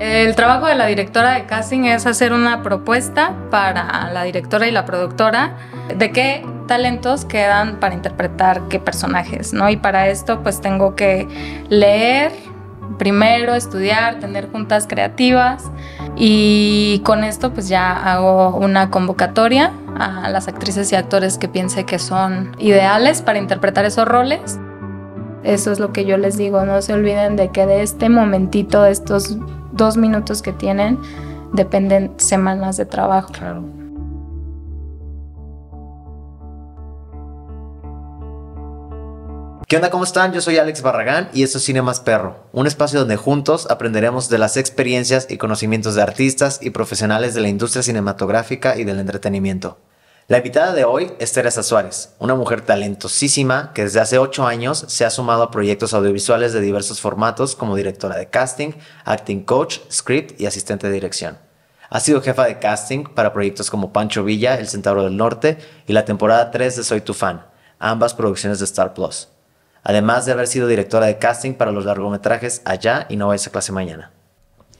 El trabajo de la directora de casting es hacer una propuesta para la directora y la productora de qué talentos quedan para interpretar qué personajes, ¿no? Y para esto pues tengo que leer primero, estudiar, tener juntas creativas y con esto pues ya hago una convocatoria a las actrices y actores que piense que son ideales para interpretar esos roles. Eso es lo que yo les digo, no se olviden de que de este momentito, de estos dos minutos que tienen dependen semanas de trabajo. Claro. ¿Qué onda? ¿Cómo están? Yo soy Alex Barragán y esto es Cine Más Perro, un espacio donde juntos aprenderemos de las experiencias y conocimientos de artistas y profesionales de la industria cinematográfica y del entretenimiento. La invitada de hoy es Teresa Suárez, una mujer talentosísima que desde hace ocho años se ha sumado a proyectos audiovisuales de diversos formatos como directora de casting, acting coach, script y asistente de dirección. Ha sido jefa de casting para proyectos como Pancho Villa, El Centauro del Norte y la temporada 3 de Soy tu fan, ambas producciones de Star Plus. Además de haber sido directora de casting para los largometrajes Allá y No vais a clase mañana.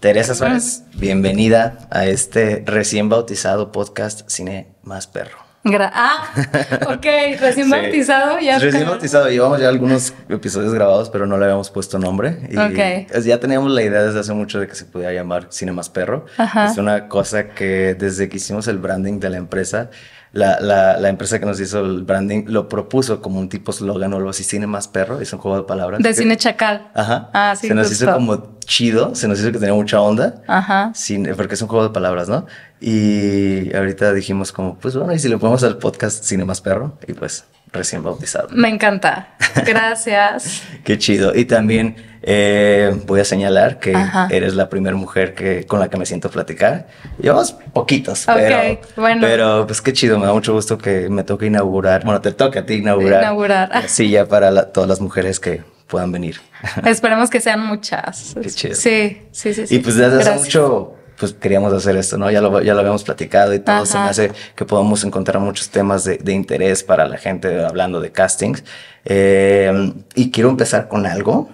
Teresa Suárez, bienvenida a este recién bautizado podcast Cine Más Perro. ah, ok, recién bautizado ya. Recién bautizado, llevamos ya algunos episodios grabados, pero no le habíamos puesto nombre. Y Ya teníamos la idea desde hace mucho de que se pudiera llamar Cine Más Perro. Es una cosa que desde que hicimos el branding de la empresa, la, la, empresa que nos hizo el branding lo propuso como un tipo slogan o algo así, cine más perro, es un juego de palabras. De cine chacal. Ajá. Ah, se nos hizo como chido, se nos hizo que tenía mucha onda. Ajá. porque es un juego de palabras, ¿no? Y ahorita dijimos como, pues bueno, y si lo ponemos al podcast Cine más perro, y pues recién bautizado. Me encanta. Gracias. Qué chido. Y también eh, voy a señalar que eres la primera mujer que, con la que me siento platicar. Llevamos poquitos, pero, bueno. pero pues qué chido, me da mucho gusto que me toque inaugurar, bueno, te toca a ti inaugurar, inaugurar. Sí, ya para todas las mujeres que puedan venir. Esperemos que sean muchas. Qué chido. Sí, sí, sí. Y pues desde hace mucho pues queríamos hacer esto, ¿no? Ya lo, ya lo habíamos platicado y todo. Se me hace que podamos encontrar muchos temas de, interés para la gente hablando de castings. Eh, y quiero empezar con algo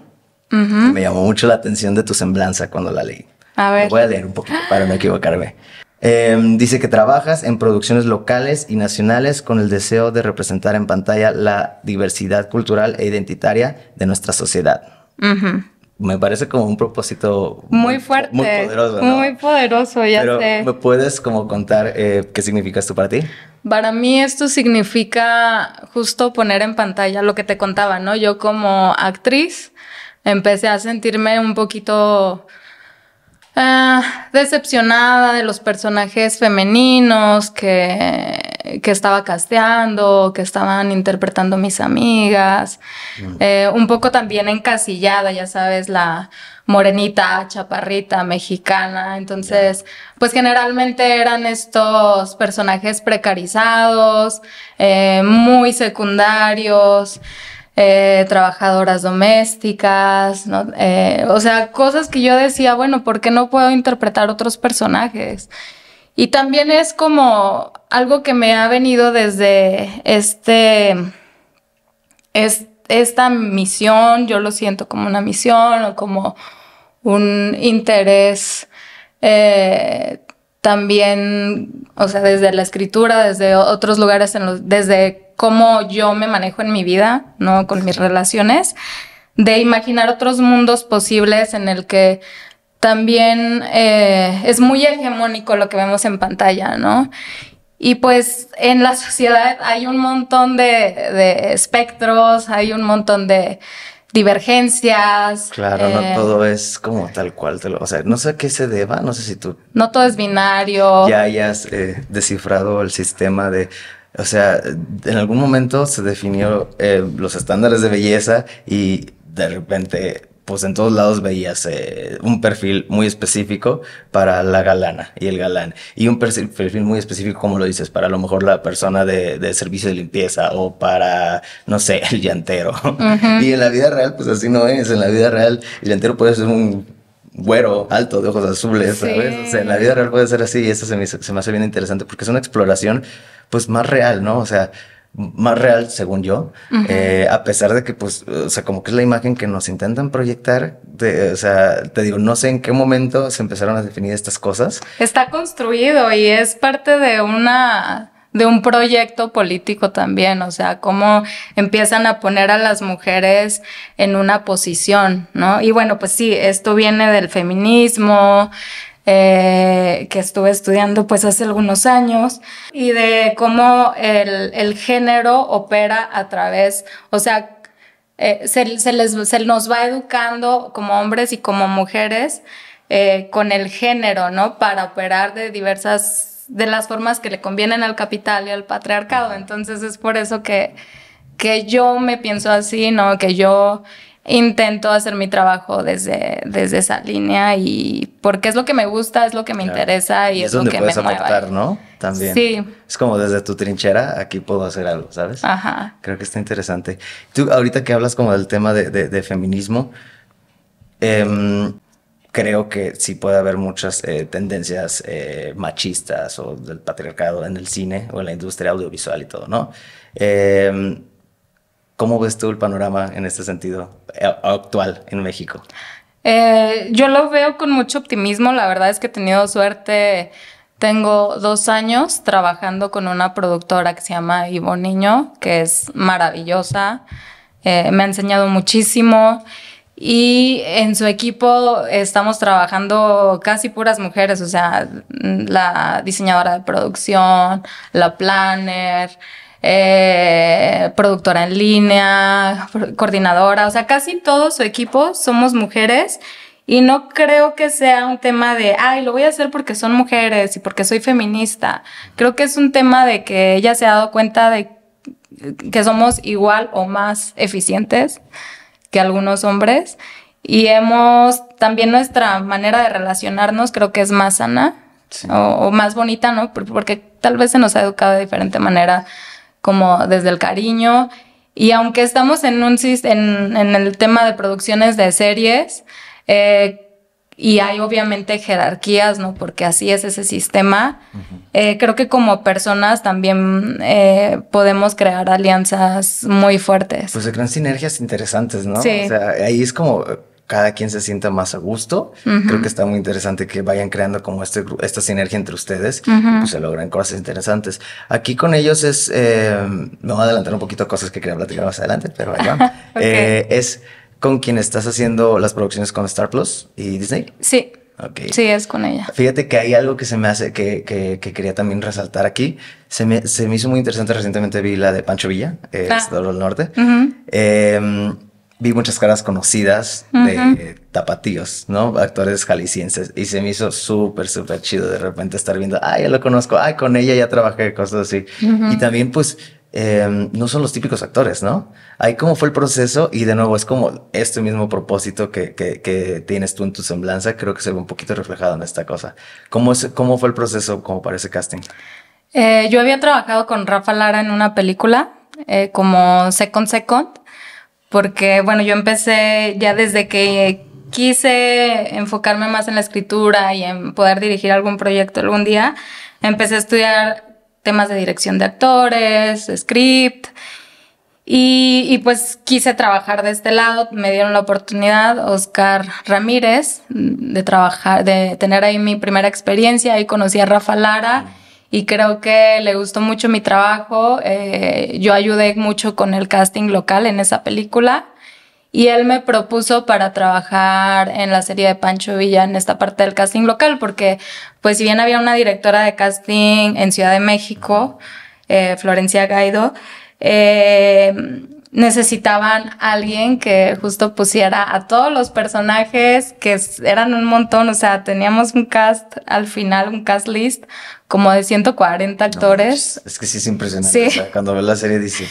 me llamó mucho la atención de tu semblanza cuando la leí. A ver. voy a leer un poquito para no equivocarme. Em, dice que trabajas en producciones locales y nacionales con el deseo de representar en pantalla la diversidad cultural e identitaria de nuestra sociedad. Me parece como un propósito muy, fuerte, muy poderoso. ¿no? Muy poderoso, ya Pero, ¿Me puedes como contar eh, qué significa esto para ti? Para mí esto significa justo poner en pantalla lo que te contaba, ¿no? Yo como actriz empecé a sentirme un poquito eh, decepcionada de los personajes femeninos que, estaba casteando, que estaban interpretando mis amigas, mm. eh, un poco también encasillada, ya sabes, la morenita, chaparrita, mexicana. Entonces, pues generalmente eran estos personajes precarizados, eh, muy secundarios. Eh, trabajadoras domésticas, eh, o sea, cosas que yo decía, bueno, ¿por qué no puedo interpretar otros personajes? Y también es como algo que me ha venido desde este, es, esta misión, yo lo siento como una misión o como un interés eh, también, o sea, desde la escritura, desde otros lugares, en los, desde cómo yo me manejo en mi vida, ¿no? Con mis relaciones, de imaginar otros mundos posibles en el que también eh, es muy hegemónico lo que vemos en pantalla, ¿no? Y pues en la sociedad hay un montón de, espectros, hay un montón de divergencias. Claro, no eh, todo es como tal cual. Te lo, o sea, no sé a qué se deba, no sé si tú... No todo es binario. Ya hayas eh, descifrado el sistema de o sea, en algún momento se definió eh, los estándares de belleza y de repente, pues en todos lados veías eh, un perfil muy específico para la galana y el galán. Y un perfil muy específico, como lo dices, para a lo mejor la persona de, servicio de limpieza o para, no sé, el llantero. Y en la vida real, pues así no es. En la vida real, el llantero puede ser un güero, alto, de ojos azules, O sea, en la vida real puede ser así y eso se me, se me hace bien interesante porque es una exploración pues más real, ¿no? O sea, más real, según yo, eh, a pesar de que, pues, o sea, como que es la imagen que nos intentan proyectar, de, o sea, te digo, no sé en qué momento se empezaron a definir estas cosas. Está construido y es parte de una de un proyecto político también, o sea, cómo empiezan a poner a las mujeres en una posición, ¿no? Y bueno, pues sí, esto viene del feminismo, eh, que estuve estudiando pues hace algunos años y de cómo el, género opera a través, o sea, eh, se, les, nos va educando como hombres y como mujeres eh, con el género, ¿no? Para operar de diversas, de las formas que le convienen al capital y al patriarcado. Entonces es por eso que, que yo me pienso así, ¿no? Que yo intento hacer mi trabajo desde, desde esa línea y porque es lo que me gusta, es lo que me interesa y, es, donde lo que me aportar, ¿no? También. Sí. Es como desde tu trinchera, aquí puedo hacer algo, ¿sabes? Ajá. Creo que está interesante. Tú ahorita que hablas como del tema de, feminismo, em, creo que sí puede haber muchas eh, tendencias eh, machistas o del patriarcado en el cine o en la industria audiovisual y todo, ¿no? Em, ¿Cómo ves tú el panorama en este sentido eh, actual en México? Eh, yo lo veo con mucho optimismo. La verdad es que he tenido suerte. Tengo dos años trabajando con una productora que se llama Ivo Niño, que es maravillosa. Eh, me ha enseñado muchísimo. Y en su equipo estamos trabajando casi puras mujeres, o sea, la diseñadora de producción, la planner, eh, productora en línea, coordinadora, o sea, casi todo su equipo somos mujeres y no creo que sea un tema de, ay, lo voy a hacer porque son mujeres y porque soy feminista. Creo que es un tema de que ella se ha dado cuenta de que somos igual o más eficientes que algunos hombres y hemos también nuestra manera de relacionarnos creo que es más sana o, o, más bonita, ¿no? Porque tal vez se nos ha educado de diferente manera como desde el cariño. Y aunque estamos en, un, en, en el tema de producciones de series, eh, y hay obviamente jerarquías, ¿no? Porque así es ese sistema. Eh, creo que como personas también eh, podemos crear alianzas muy fuertes. Pues se crean sinergias interesantes, ¿no? Sí. O sea, ahí es como cada quien se sienta más a gusto. Creo que está muy interesante que vayan creando como este, esta sinergia entre ustedes, pues se logran cosas interesantes. Aquí con ellos es, eh, me voy a adelantar un poquito cosas que quería platicar más adelante, pero vaya. Eh, es con quien estás haciendo las producciones con Star Plus y Disney. Sí. Sí, es con ella. Fíjate que hay algo que se me hace, que, que, que quería también resaltar aquí. Se me, se me, hizo muy interesante, recientemente vi la de Pancho Villa, eh, ah. del Norte vi muchas caras conocidas de tapatíos, ¿no? Actores jaliscienses. Y se me hizo súper, súper chido de repente estar viendo, ay, ah, ya lo conozco, ay, con ella ya trabajé, cosas así. Y también, pues, em, no son los típicos actores, ¿no? Ahí cómo fue el proceso y de nuevo es como este mismo propósito que, tienes tú en tu semblanza, creo que se ve un poquito reflejado en esta cosa. ¿Cómo, es, cómo fue el proceso como parece casting? Eh, yo había trabajado con Rafa Lara en una película eh, como Second Second porque bueno, yo empecé ya desde que quise enfocarme más en la escritura y en poder dirigir algún proyecto algún día, empecé a estudiar temas de dirección de actores, script. Y, pues quise trabajar de este lado, me dieron la oportunidad, Oscar Ramírez, de trabajar, de tener ahí mi primera experiencia, ahí conocí a Rafa Lara y creo que le gustó mucho mi trabajo. Eh, yo ayudé mucho con el casting local en esa película y él me propuso para trabajar en la serie de Pancho Villa en esta parte del casting local porque pues si bien había una directora de casting en Ciudad de México, eh, Florencia Gaido, eh, necesitaban a alguien que justo pusiera a todos los personajes que eran un montón, o sea, teníamos un cast al final, un cast list como de 140 actores. es que sí es impresionante. O sea, cuando ves la serie dice,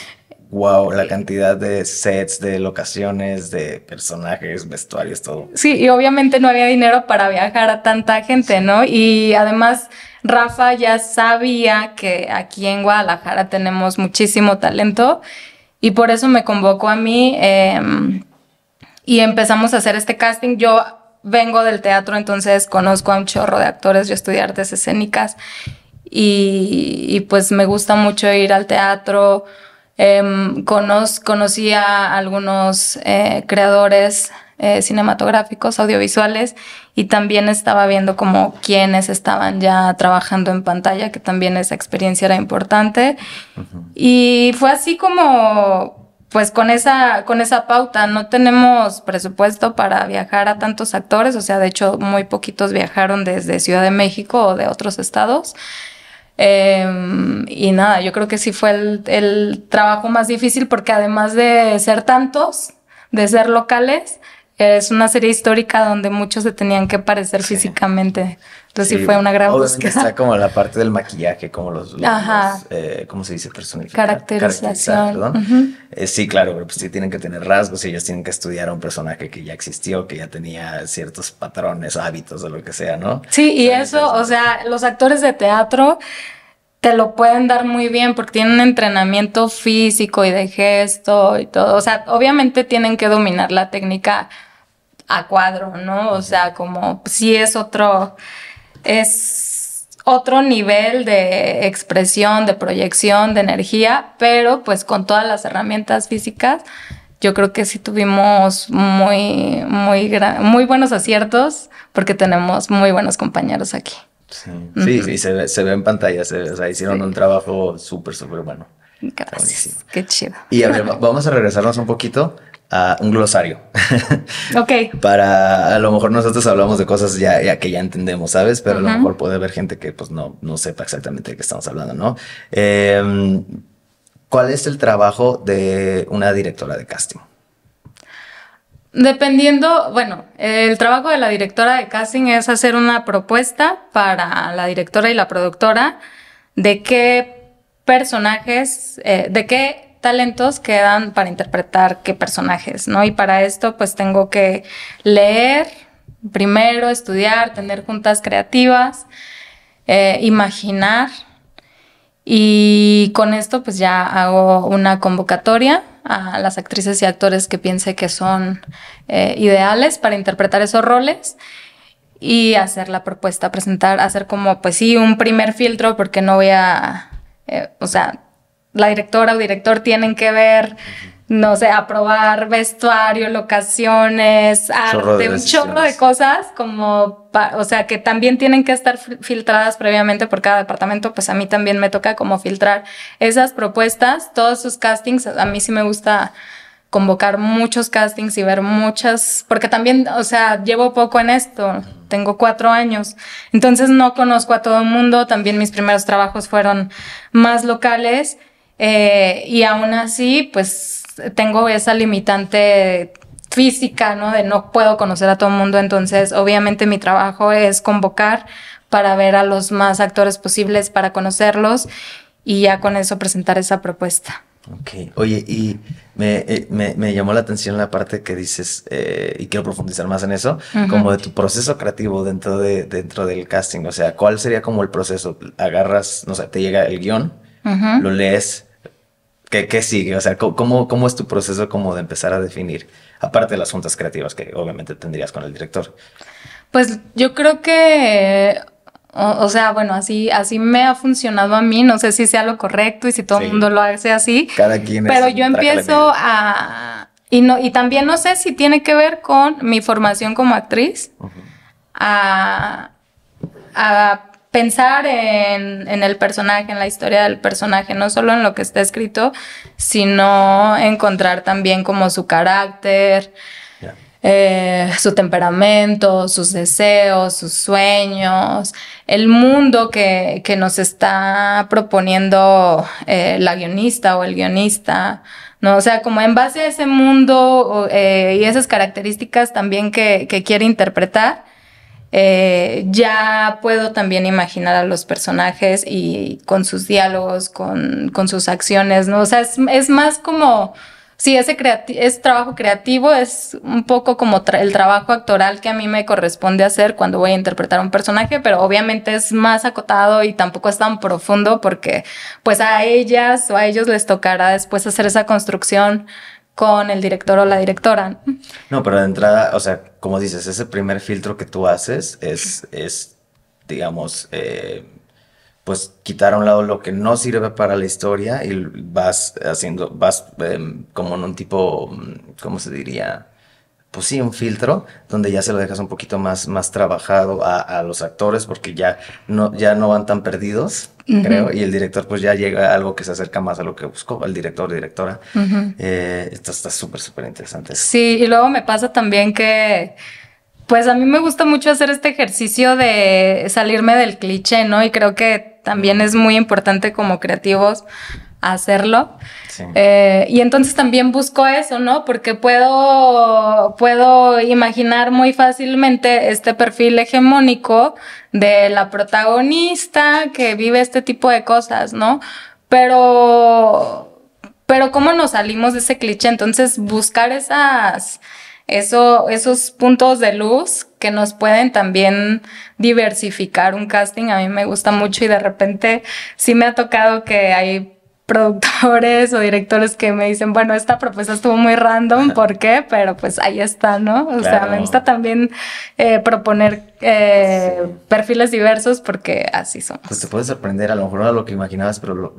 wow, la cantidad de sets, de locaciones, de personajes, vestuarios, todo. Sí, y obviamente no había dinero para viajar a tanta gente, ¿no? Y además... Rafa ya sabía que aquí en Guadalajara tenemos muchísimo talento y por eso me convocó a mí em, y empezamos a hacer este casting. Yo vengo del teatro, entonces conozco a un chorro de actores, yo estudié artes escénicas y, pues me gusta mucho ir al teatro. Eh, conocí a algunos eh, creadores eh, cinematográficos, audiovisuales, y también estaba viendo como quienes estaban ya trabajando en pantalla, que también esa experiencia era importante. Y fue así como pues con esa, con esa pauta, no tenemos presupuesto para viajar a tantos actores, o sea, de hecho, muy poquitos viajaron desde Ciudad de México o de otros estados. Em, y nada, yo creo que sí fue el, trabajo más difícil porque además de ser tantos, de ser locales, es una serie histórica donde muchos se tenían que parecer físicamente. Entonces sí, fue una gran obviamente búsqueda. está como la parte del maquillaje, como los, eh, ¿cómo se dice? personalización. Caracterización. Eh, sí, claro, pero pues sí tienen que tener rasgos y ellos tienen que estudiar a un personaje que ya existió, que ya tenía ciertos patrones, hábitos o lo que sea, ¿no? Sí, y eso, o sea, los actores de teatro te lo pueden dar muy bien porque tienen entrenamiento físico y de gesto y todo. O sea, obviamente tienen que dominar la técnica a cuadro, ¿no? O sea, como sí es otro, es otro nivel de expresión, de proyección, de energía, pero pues con todas las herramientas físicas, yo creo que sí tuvimos muy, muy, muy buenos aciertos porque tenemos muy buenos compañeros aquí. Sí, sí, se, se, ve en pantalla, se, o sea, hicieron un trabajo súper, súper bueno. Qué chido. Y vamos a regresarnos un poquito un glosario. ok. Para a lo mejor nosotros hablamos de cosas ya, que ya entendemos, ¿sabes? Pero a lo mejor puede haber gente que pues no, no sepa exactamente de qué estamos hablando, ¿no? Em, ¿Cuál es el trabajo de una directora de casting? Dependiendo, bueno, el trabajo de la directora de casting es hacer una propuesta para la directora y la productora de qué personajes, eh, de qué talentos quedan para interpretar qué personajes, ¿no? Y para esto pues tengo que leer primero, estudiar, tener juntas creativas, eh, imaginar. Y con esto pues ya hago una convocatoria a las actrices y actores que piense que son eh, ideales para interpretar esos roles y hacer la propuesta, presentar, hacer como pues sí un primer filtro porque no voy a, eh, o sea, la directora o director tienen que ver, no sé, aprobar vestuario, locaciones, arte, ah, un chorro de cosas, como, o sea, que también tienen que estar filtradas previamente por cada departamento, pues a mí también me toca como filtrar esas propuestas, todos sus castings, a mí sí me gusta convocar muchos castings y ver muchas, porque también, o sea, llevo poco en esto, tengo cuatro años, entonces no conozco a todo el mundo, también mis primeros trabajos fueron más locales eh, y aún así, pues tengo esa limitante física, ¿no? De no puedo conocer a todo el mundo, entonces obviamente mi trabajo es convocar para ver a los más actores posibles, para conocerlos y ya con eso presentar esa propuesta. Ok, oye, y me, eh, me, me llamó la atención la parte que dices, eh, y quiero profundizar más en eso, como de tu proceso creativo dentro, de, dentro del casting, o sea, ¿cuál sería como el proceso? Agarras, no sé, te llega el guión, lo lees, ¿qué, sigue? O sea, ¿cómo, ¿cómo es tu proceso como de empezar a definir? Aparte de las juntas creativas que obviamente tendrías con el director. Pues yo creo que... O, sea, bueno, así, así me ha funcionado a mí. No sé si sea lo correcto y si todo el mundo lo hace así. Cada quien pero yo empiezo a. Y, no, y también no sé si tiene que ver con mi formación como actriz. a pensar en, el personaje, en la historia del personaje, no solo en lo que está escrito, sino encontrar también como su carácter, eh, su temperamento, sus deseos, sus sueños, el mundo que, que nos está proponiendo eh, la guionista o el guionista. ¿no? O sea, como en base a ese mundo eh, y esas características también que, que quiere interpretar, eh, ya puedo también imaginar a los personajes y con sus diálogos, con, sus acciones, ¿no? O sea, es, más como, sí, ese es trabajo creativo, es un poco como el trabajo actoral que a mí me corresponde hacer cuando voy a interpretar un personaje, pero obviamente es más acotado y tampoco es tan profundo porque pues a ellas o a ellos les tocará después hacer esa construcción con el director o la directora. No, pero de entrada, o sea, como dices, ese primer filtro que tú haces es, es digamos, eh, pues quitar a un lado lo que no sirve para la historia y vas haciendo, vas em, como en un tipo, ¿cómo se diría? Pues sí, un filtro donde ya se lo dejas un poquito más, más trabajado a, a los actores porque ya no, ya no van tan perdidos creo, y el director pues ya llega a algo que se acerca más a lo que buscó, el director, directora. Eh, esto está súper, súper interesante. Sí, y luego me pasa también que... Pues a mí me gusta mucho hacer este ejercicio de salirme del cliché, ¿no? Y creo que también es muy importante como creativos hacerlo. Eh, y entonces también busco eso, ¿no? Porque puedo, puedo imaginar muy fácilmente este perfil hegemónico de la protagonista que vive este tipo de cosas, ¿no? Pero, pero ¿cómo nos salimos de ese cliché? Entonces, buscar esas, eso, esos puntos de luz que nos pueden también diversificar un casting. A mí me gusta mucho y de repente sí me ha tocado que hay productores o directores que me dicen, bueno, esta propuesta estuvo muy random, ¿por qué? Pero pues ahí está, ¿no? O sea, me gusta también eh, proponer eh, perfiles diversos porque así son. Pues te puedes sorprender, a lo mejor no lo que imaginabas, pero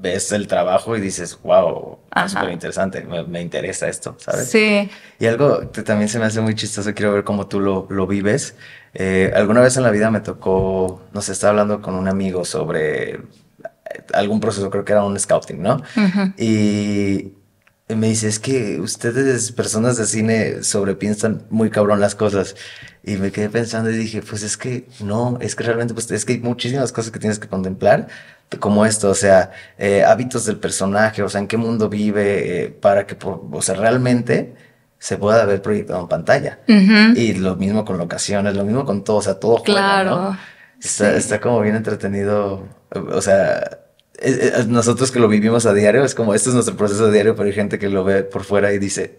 ves el trabajo y dices, wow, es súper interesante, me, interesa esto, ¿sabes? Sí. Y algo que también se me hace muy chistoso, quiero ver cómo tú lo, vives. Eh, alguna vez en la vida me tocó, nos estaba hablando con un amigo sobre algún proceso, creo que era un scouting, ¿no? Y me dice, es que ustedes, personas de cine, sobrepiensan muy cabrón las cosas. Y me quedé pensando y dije, pues es que no, es que realmente, pues es que hay muchísimas cosas que tienes que contemplar, como esto, o sea, eh, hábitos del personaje, o sea, en qué mundo vive, eh, para que, o sea, realmente se pueda ver proyectado en pantalla. Y lo mismo con locaciones, lo mismo con todo, o sea, todo claro. Está, está como bien entretenido, o sea, nosotros que lo vivimos a diario, es como, este es nuestro proceso diario, pero hay gente que lo ve por fuera y dice,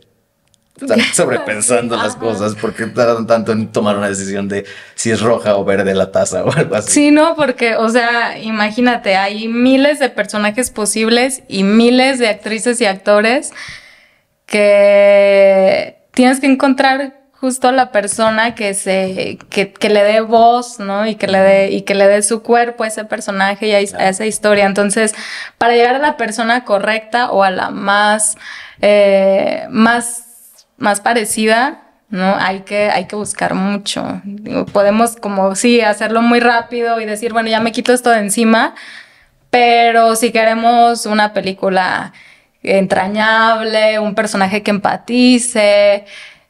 están sobrepensando las cosas porque tardan tanto en tomar una decisión de si es roja o verde la taza o algo así. Sí, no, porque, o sea, imagínate, hay miles de personajes posibles y miles de actrices y actores que tienes que encontrar justo la persona que se, que, le dé voz, ¿no? Y que le dé, y que le dé su cuerpo a ese personaje y a, esa historia. Entonces, para llegar a la persona correcta o a la más, eh, más, más parecida, ¿no? Hay que, hay que buscar mucho. podemos como, sí, hacerlo muy rápido y decir, bueno, ya me quito esto de encima, pero si queremos una película entrañable, un personaje que empatice,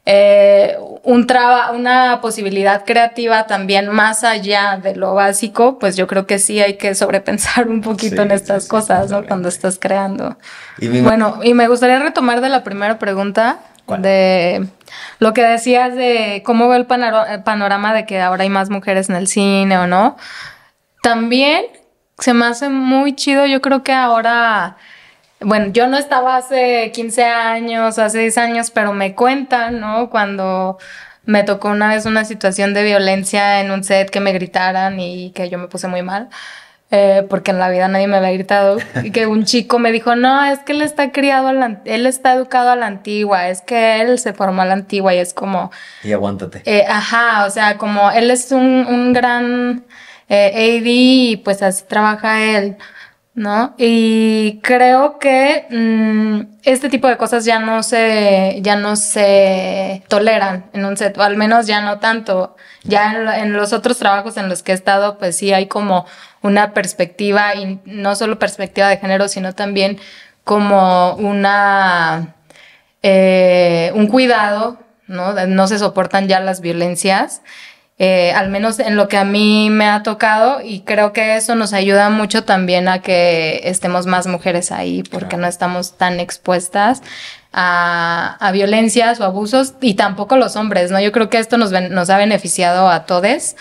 eh, un una posibilidad creativa también más allá de lo básico, pues yo creo que sí hay que sobrepensar un poquito en estas cosas, ¿no? Cuando estás creando. bueno, y me gustaría retomar de la primera pregunta. De lo que decías de cómo ve el eh, panorama de que ahora hay más mujeres en el cine o no. También se me hace muy chido, yo creo que ahora bueno, yo no estaba hace 15 años, hace 10 años, pero me cuentan, ¿no? Cuando me tocó una vez una situación de violencia en un set que me gritaran y que yo me puse muy mal. Eh, porque en la vida nadie me había gritado, y que un chico me dijo, no, es que él está criado, él está educado a la antigua, es que él se formó a la antigua y es como... Y aguántate. Eh, ajá, o sea, como él es un, gran eh, AD y pues así trabaja él. ¿no? Y creo que mm, este tipo de cosas ya no se, ya no se toleran en un set, al menos ya no tanto. Ya en, los otros trabajos en los que he estado, pues sí hay como una perspectiva, y no solo perspectiva de género, sino también como una, eh, un cuidado, ¿no? No se soportan ya las violencias. Eh, al menos en lo que a mí me ha tocado, y creo que eso nos ayuda mucho también a que estemos más mujeres ahí, porque no estamos tan expuestas. A, violencias o abusos y tampoco los hombres, ¿no? Yo creo que esto nos, nos ha beneficiado a todos.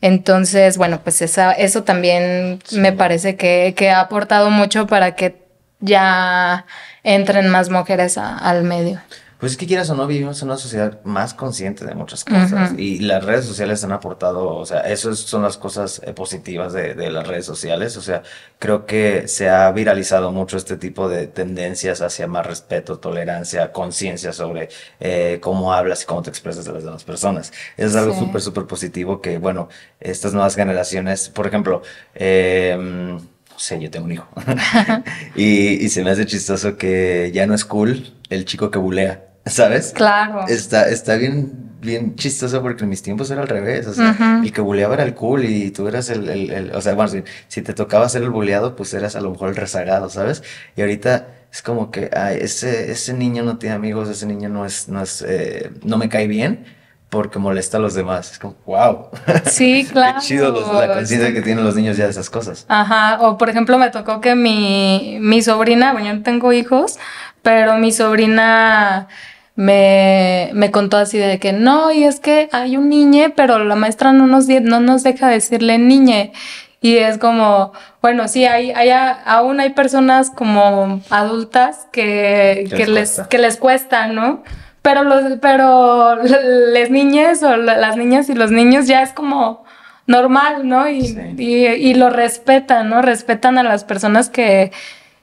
Entonces, bueno, pues esa, eso también me parece que, que, ha aportado mucho para que ya entren más mujeres al medio. Pues es que quieras o no, vivimos en una sociedad más consciente de muchas cosas y las redes sociales han aportado, o sea, esas son las cosas eh, positivas de, las redes sociales, o sea, creo que se ha viralizado mucho este tipo de tendencias hacia más respeto, tolerancia, conciencia sobre eh, cómo hablas y cómo te expresas a las demás personas. es algo súper, súper positivo que, bueno, estas nuevas generaciones, por ejemplo, eh, no sé, yo tengo un hijo. y, se me hace chistoso que ya no es cool el chico que bulea. ¿sabes? Claro. Está, está bien, bien chistoso porque en mis tiempos era al revés. O el que buleaba era el cool y tú eras el, el, el o sea, bueno, si, te tocaba ser el buleado, pues eras a lo mejor el rezagado, ¿sabes? Y ahorita es como que, ay, ese, ese niño no tiene amigos, ese niño no es, no eh, no me cae bien porque molesta a los demás. Es como, wow. Sí, claro. Qué chido la conciencia que tienen los niños ya de esas cosas. Ajá. O por ejemplo, me tocó que mi, mi sobrina, bueno, yo no tengo hijos, pero mi sobrina me, me contó así de que no, y es que hay un niñe, pero la maestra no nos, no nos deja decirle niñe. Y es como, bueno, sí, hay, hay aún hay personas como adultas que, que, les, que les cuesta, ¿no? Pero los, pero las niñas o las niñas y los niños ya es como normal, ¿no? y, y lo respetan, ¿no? Respetan a las personas que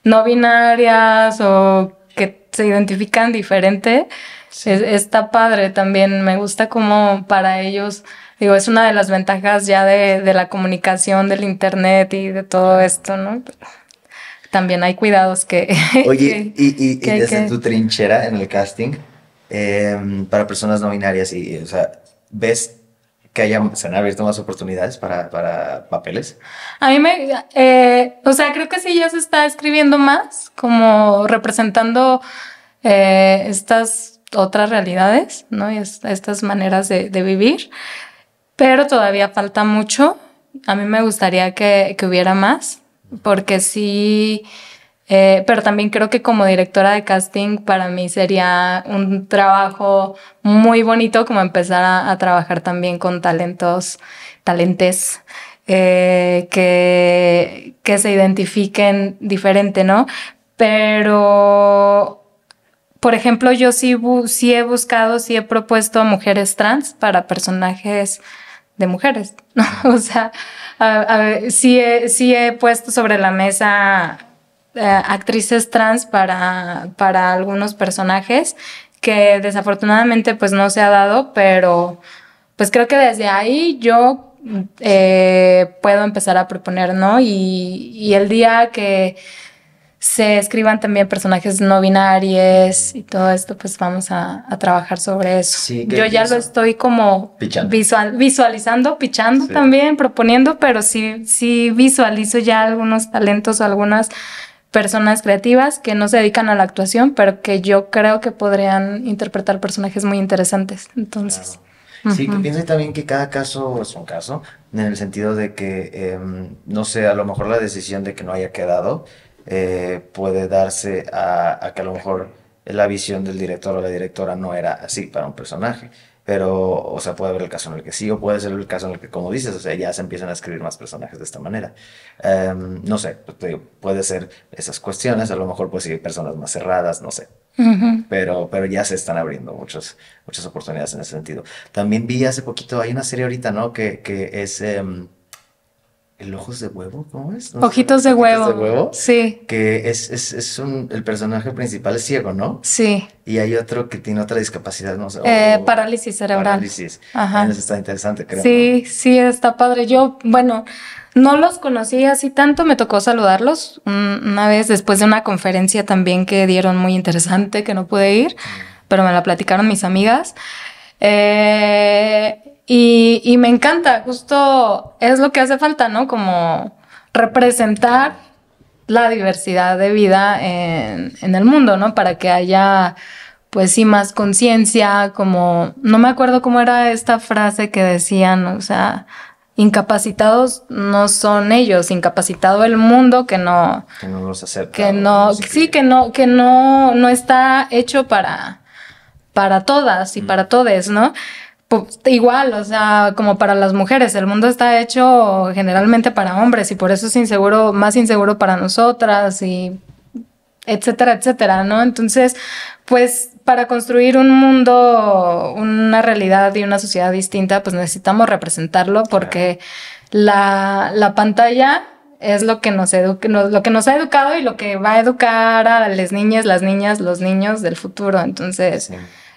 no binarias o se identifican diferente. está padre también, me gusta como para ellos, digo, es una de las ventajas ya de, la comunicación, del internet y de todo esto, ¿no? Pues, también hay cuidados que... Oye, y, y, desde tu trinchera en el casting, em, para personas no binarias, y, o sea, ¿ves que haya, se han abierto más oportunidades para, papeles? A mí me, eh, o sea, creo que sí ya se está escribiendo más, como representando eh, estas otras realidades, ¿no? Y estas maneras de, vivir, pero todavía falta mucho. A mí me gustaría que, hubiera más, porque sí... Eh, pero también creo que como directora de casting para mí sería un trabajo muy bonito como empezar a, trabajar también con talentos, talentes eh, que, que se identifiquen diferente, ¿no? Pero por ejemplo, yo sí, he buscado, sí he propuesto a mujeres trans para personajes de mujeres, ¿no? O sea, he, sí he puesto sobre la mesa eh, actrices trans para, para algunos personajes que desafortunadamente pues no se ha dado, pero pues creo que desde ahí yo eh, puedo empezar a proponer, ¿no? Y, el día que se escriban también personajes no binarios y todo esto, pues vamos a, trabajar sobre eso. Yo ya lo estoy como visualizando, pichando también, proponiendo, pero sí, sí visualizo ya algunos talentos o algunas personas creativas que no se dedican a la actuación, pero que yo creo que podrían interpretar personajes muy interesantes. Entonces. Sí, que pienso también que cada caso es un caso, en el sentido de que, em, no sé, a lo mejor la decisión de que no haya quedado eh, puede darse a, que a lo mejor la visión del director o la directora no era así para un personaje. Pero, o sea, puede haber el caso en el que sí, o puede ser el caso en el que, como dices, o sea, ya se empiezan a escribir más personajes de esta manera. Em, no sé, pues, puede ser esas cuestiones, a lo mejor puede ser personas más cerradas, no sé. pero, pero ya se están abriendo muchas, muchas oportunidades en ese sentido. También vi hace poquito, hay una serie ahorita, ¿no? Que, es... Em, el ojos de huevo, ¿cómo es? Ojitos de huevo. de huevo. Sí. Que es, es, es un, el personaje principal es ciego, ¿no? Sí. Y hay otro que tiene otra discapacidad, no sé. Eh, oh, parálisis cerebral. Parálisis. Ajá. Eso está interesante, creo. Sí, sí, está padre. Yo, bueno, no los conocí así tanto, me tocó saludarlos una vez después de una conferencia también que dieron muy interesante, que no pude ir, mm. pero me la platicaron mis amigas. Eh, y, me encanta, justo es lo que hace falta, ¿no? Como representar la diversidad de vida en, el mundo, ¿no? Para que haya, pues sí, más conciencia, como, no me acuerdo cómo era esta frase que decían, o sea, incapacitados no son ellos, incapacitado el mundo que no que no los acepta, que no, sí que no que no no está hecho para para todas y mm. para todes, ¿no? Pues, igual, o sea, como para las mujeres, el mundo está hecho generalmente para hombres y por eso es inseguro, más inseguro para nosotras y etcétera, etcétera, ¿no? Entonces, pues para construir un mundo, una realidad y una sociedad distinta, pues necesitamos representarlo porque la, pantalla es lo que nos, educa, lo que nos ha educado y lo que va a educar a las niñas, las niñas, los niños del futuro. Entonces,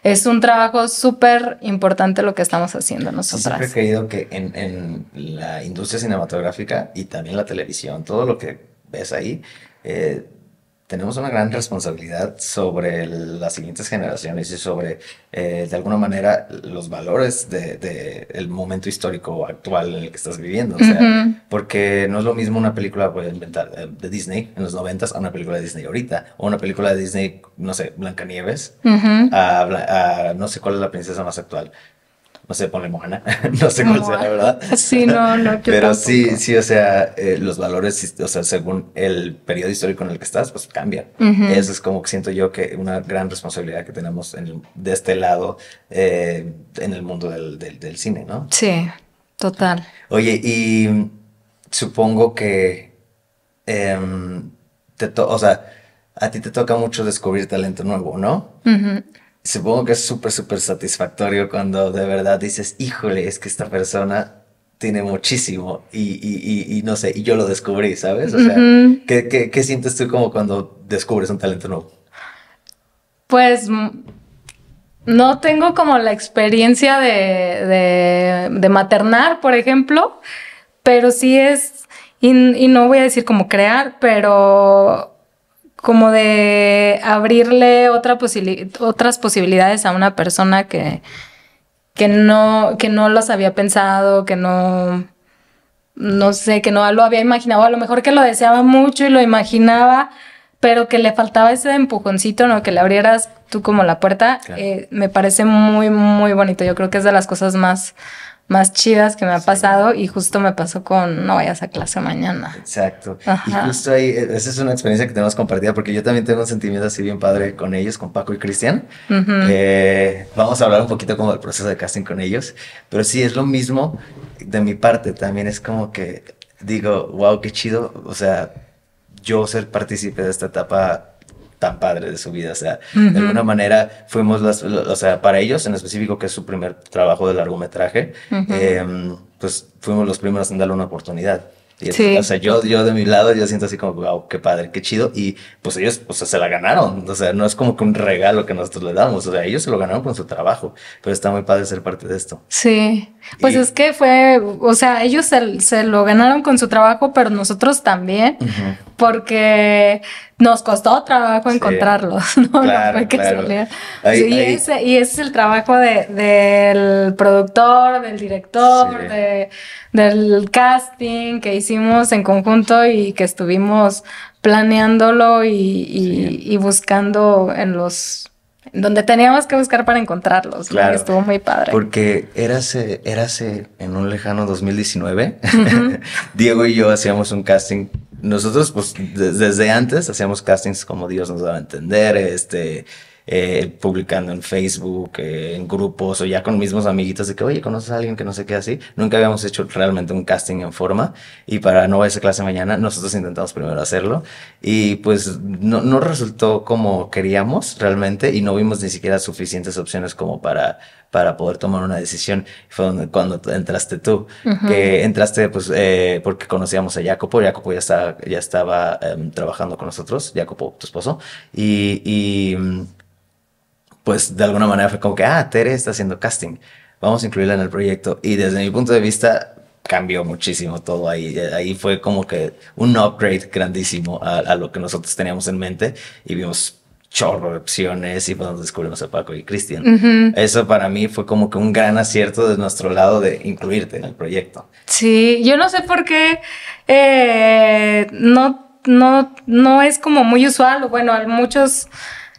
es un trabajo súper importante lo que estamos haciendo nosotras. siempre he creído que en, la industria cinematográfica y también la televisión, todo lo que ves ahí, eh, tenemos una gran responsabilidad sobre las siguientes generaciones y sobre, eh, de alguna manera, los valores del de, momento histórico actual en el que estás viviendo. O sea, porque no es lo mismo una película eh, de Disney en los noventas a una película de Disney ahorita, o una película de Disney, no sé, Blancanieves, a, no sé cuál es la princesa más actual no sé, ponle Moana, no sé cuál sea, ¿verdad? Sí, no, no. Pero sí, sí, o sea, eh, los valores, o sea, según el periodo histórico en el que estás, pues cambian. Eso es como que siento yo que una gran responsabilidad que tenemos de este lado eh, en el mundo del, cine, ¿no? Sí, total. Oye, y supongo que em, o sea, a ti te toca mucho descubrir talento nuevo, ¿no? supongo que es súper, súper satisfactorio cuando de verdad dices, híjole, es que esta persona tiene muchísimo y, no sé, y yo lo descubrí, ¿sabes? O sea, ¿qué, sientes tú como cuando descubres un talento nuevo? Pues mm, no tengo como la experiencia de, de, de maternar, por ejemplo, pero sí es, y no voy a decir como crear, pero como de abrirle otra otras posibilidades a una persona que, que, no, que no las había pensado, que no, no sé, que no lo había imaginado, a lo mejor que lo deseaba mucho y lo imaginaba, pero que le faltaba ese empujoncito, ¿no? Que le abrieras tú como la puerta, eh, me parece muy, muy bonito. Yo creo que es de las cosas más más chidas que me ha pasado y justo me pasó con no vayas a clase mañana. Exacto. Y justo ahí, e, esa es una experiencia que tenemos compartida porque yo también tengo un sentimiento así bien padre con ellos, con Paco y Cristian. Eh, vamos a hablar un poquito como del proceso de casting con ellos, pero sí es lo mismo de mi parte también, es como que digo, wow, qué chido, o sea, yo ser partícipe de esta etapa tan padre de su vida. O sea, de alguna manera fuimos las, o sea, para ellos en específico, que es su primer trabajo de largometraje, em, pues fuimos los primeros en darle una oportunidad. sí. o sea, yo, yo de mi lado, yo siento así como, wow, qué padre, qué chido. Y pues ellos, o sea, se la ganaron. O sea, no es como que un regalo que nosotros le damos. O sea, ellos se lo ganaron con su trabajo. Pero está muy padre ser parte de esto. Sí. Pues es que fue, o sea, ellos se, lo ganaron con su trabajo, pero nosotros también. Porque nos costó trabajo encontrarlos, ¿no? Y, ese, es el trabajo del productor, del director, del casting que hicimos en conjunto y que estuvimos planeándolo y buscando en los donde teníamos que buscar para encontrarlos. Estuvo muy padre. Porque era érase en un lejano 2019, Diego y yo hacíamos un casting. Nosotros, pues, desde antes hacíamos castings como Dios nos daba a entender, este, eh, publicando en Facebook, eh, en grupos o ya con mismos amiguitos de que, oye, ¿conoces a alguien que no se queda así? Nunca habíamos hecho realmente un casting en forma y para no esa clase mañana nosotros intentamos primero hacerlo y pues no, no resultó como queríamos realmente y no vimos ni siquiera suficientes opciones como para para poder tomar una decisión. Fue donde, cuando entraste tú, que entraste pues eh, porque conocíamos a Jacopo, Jacopo ya, estaba ya estaba em, trabajando con nosotros, Jacopo, tu esposo, y, y pues de alguna manera fue como que, ah, Tere está haciendo casting, vamos a incluirla en el proyecto. Y desde mi punto de vista, cambió muchísimo todo ahí. Ahí fue como que un upgrade grandísimo a, lo que nosotros teníamos en mente y vimos chorro de opciones y cuando descubrimos a Paco y Cristian. Eso para mí fue como que un gran acierto de nuestro lado de incluirte en el proyecto. Sí, yo no sé por qué eh, no, no, no es como muy usual, bueno, hay muchos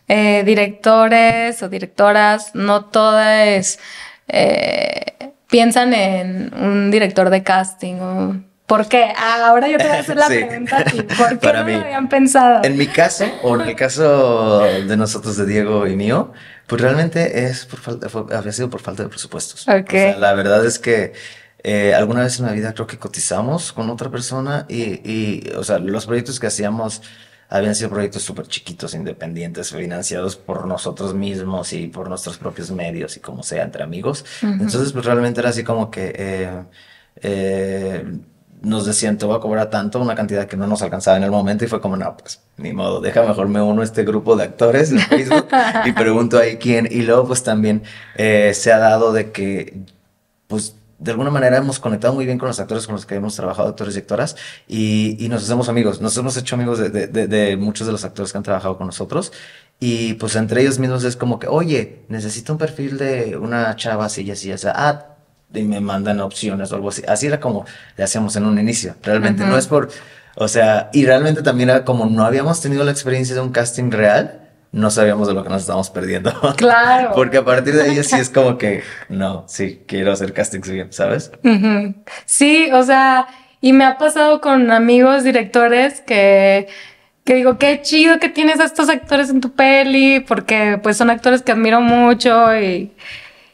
eh, directores o directoras, no todas eh, piensan en un director de casting ¿Por qué? Ah, ahora yo te voy a hacer la pregunta ¿Por qué no lo habían pensado? En mi caso, o en el caso de nosotros, de Diego y mío, pues realmente es por falta, sido por falta de presupuestos. la verdad es que eh, alguna vez en la vida creo que cotizamos con otra persona y, y, o sea, los proyectos que hacíamos habían sido proyectos súper chiquitos, independientes, financiados por nosotros mismos y por nuestros propios medios y como sea, entre amigos. Entonces, pues realmente era así como que eh, eh, nos decían, te voy a cobrar tanto, una cantidad que no nos alcanzaba en el momento y fue como, no, pues ni modo, deja mejor me uno a este grupo de actores en Facebook y pregunto ahí quién. Y luego, pues también eh, se ha dado de que, pues de alguna manera hemos conectado muy bien con los actores con los que hemos trabajado, actores y actoras, y, y nos hacemos amigos, nos hemos hecho amigos de, de, muchos de los actores que han trabajado con nosotros, y pues entre ellos mismos es como que, oye, necesito un perfil de una chava así y así, ah, y me mandan opciones o algo así. Así era como le hacíamos en un inicio, realmente, no es por, o sea, y realmente también era como no habíamos tenido la experiencia de un casting real, no sabíamos de lo que nos estábamos perdiendo. Claro. Porque a partir de ahí sí es como que, no, sí, quiero hacer castings bien, ¿sabes? Sí, o sea, y me ha pasado con amigos directores que, digo, qué chido que tienes a estos actores en tu peli, porque pues son actores que admiro mucho y,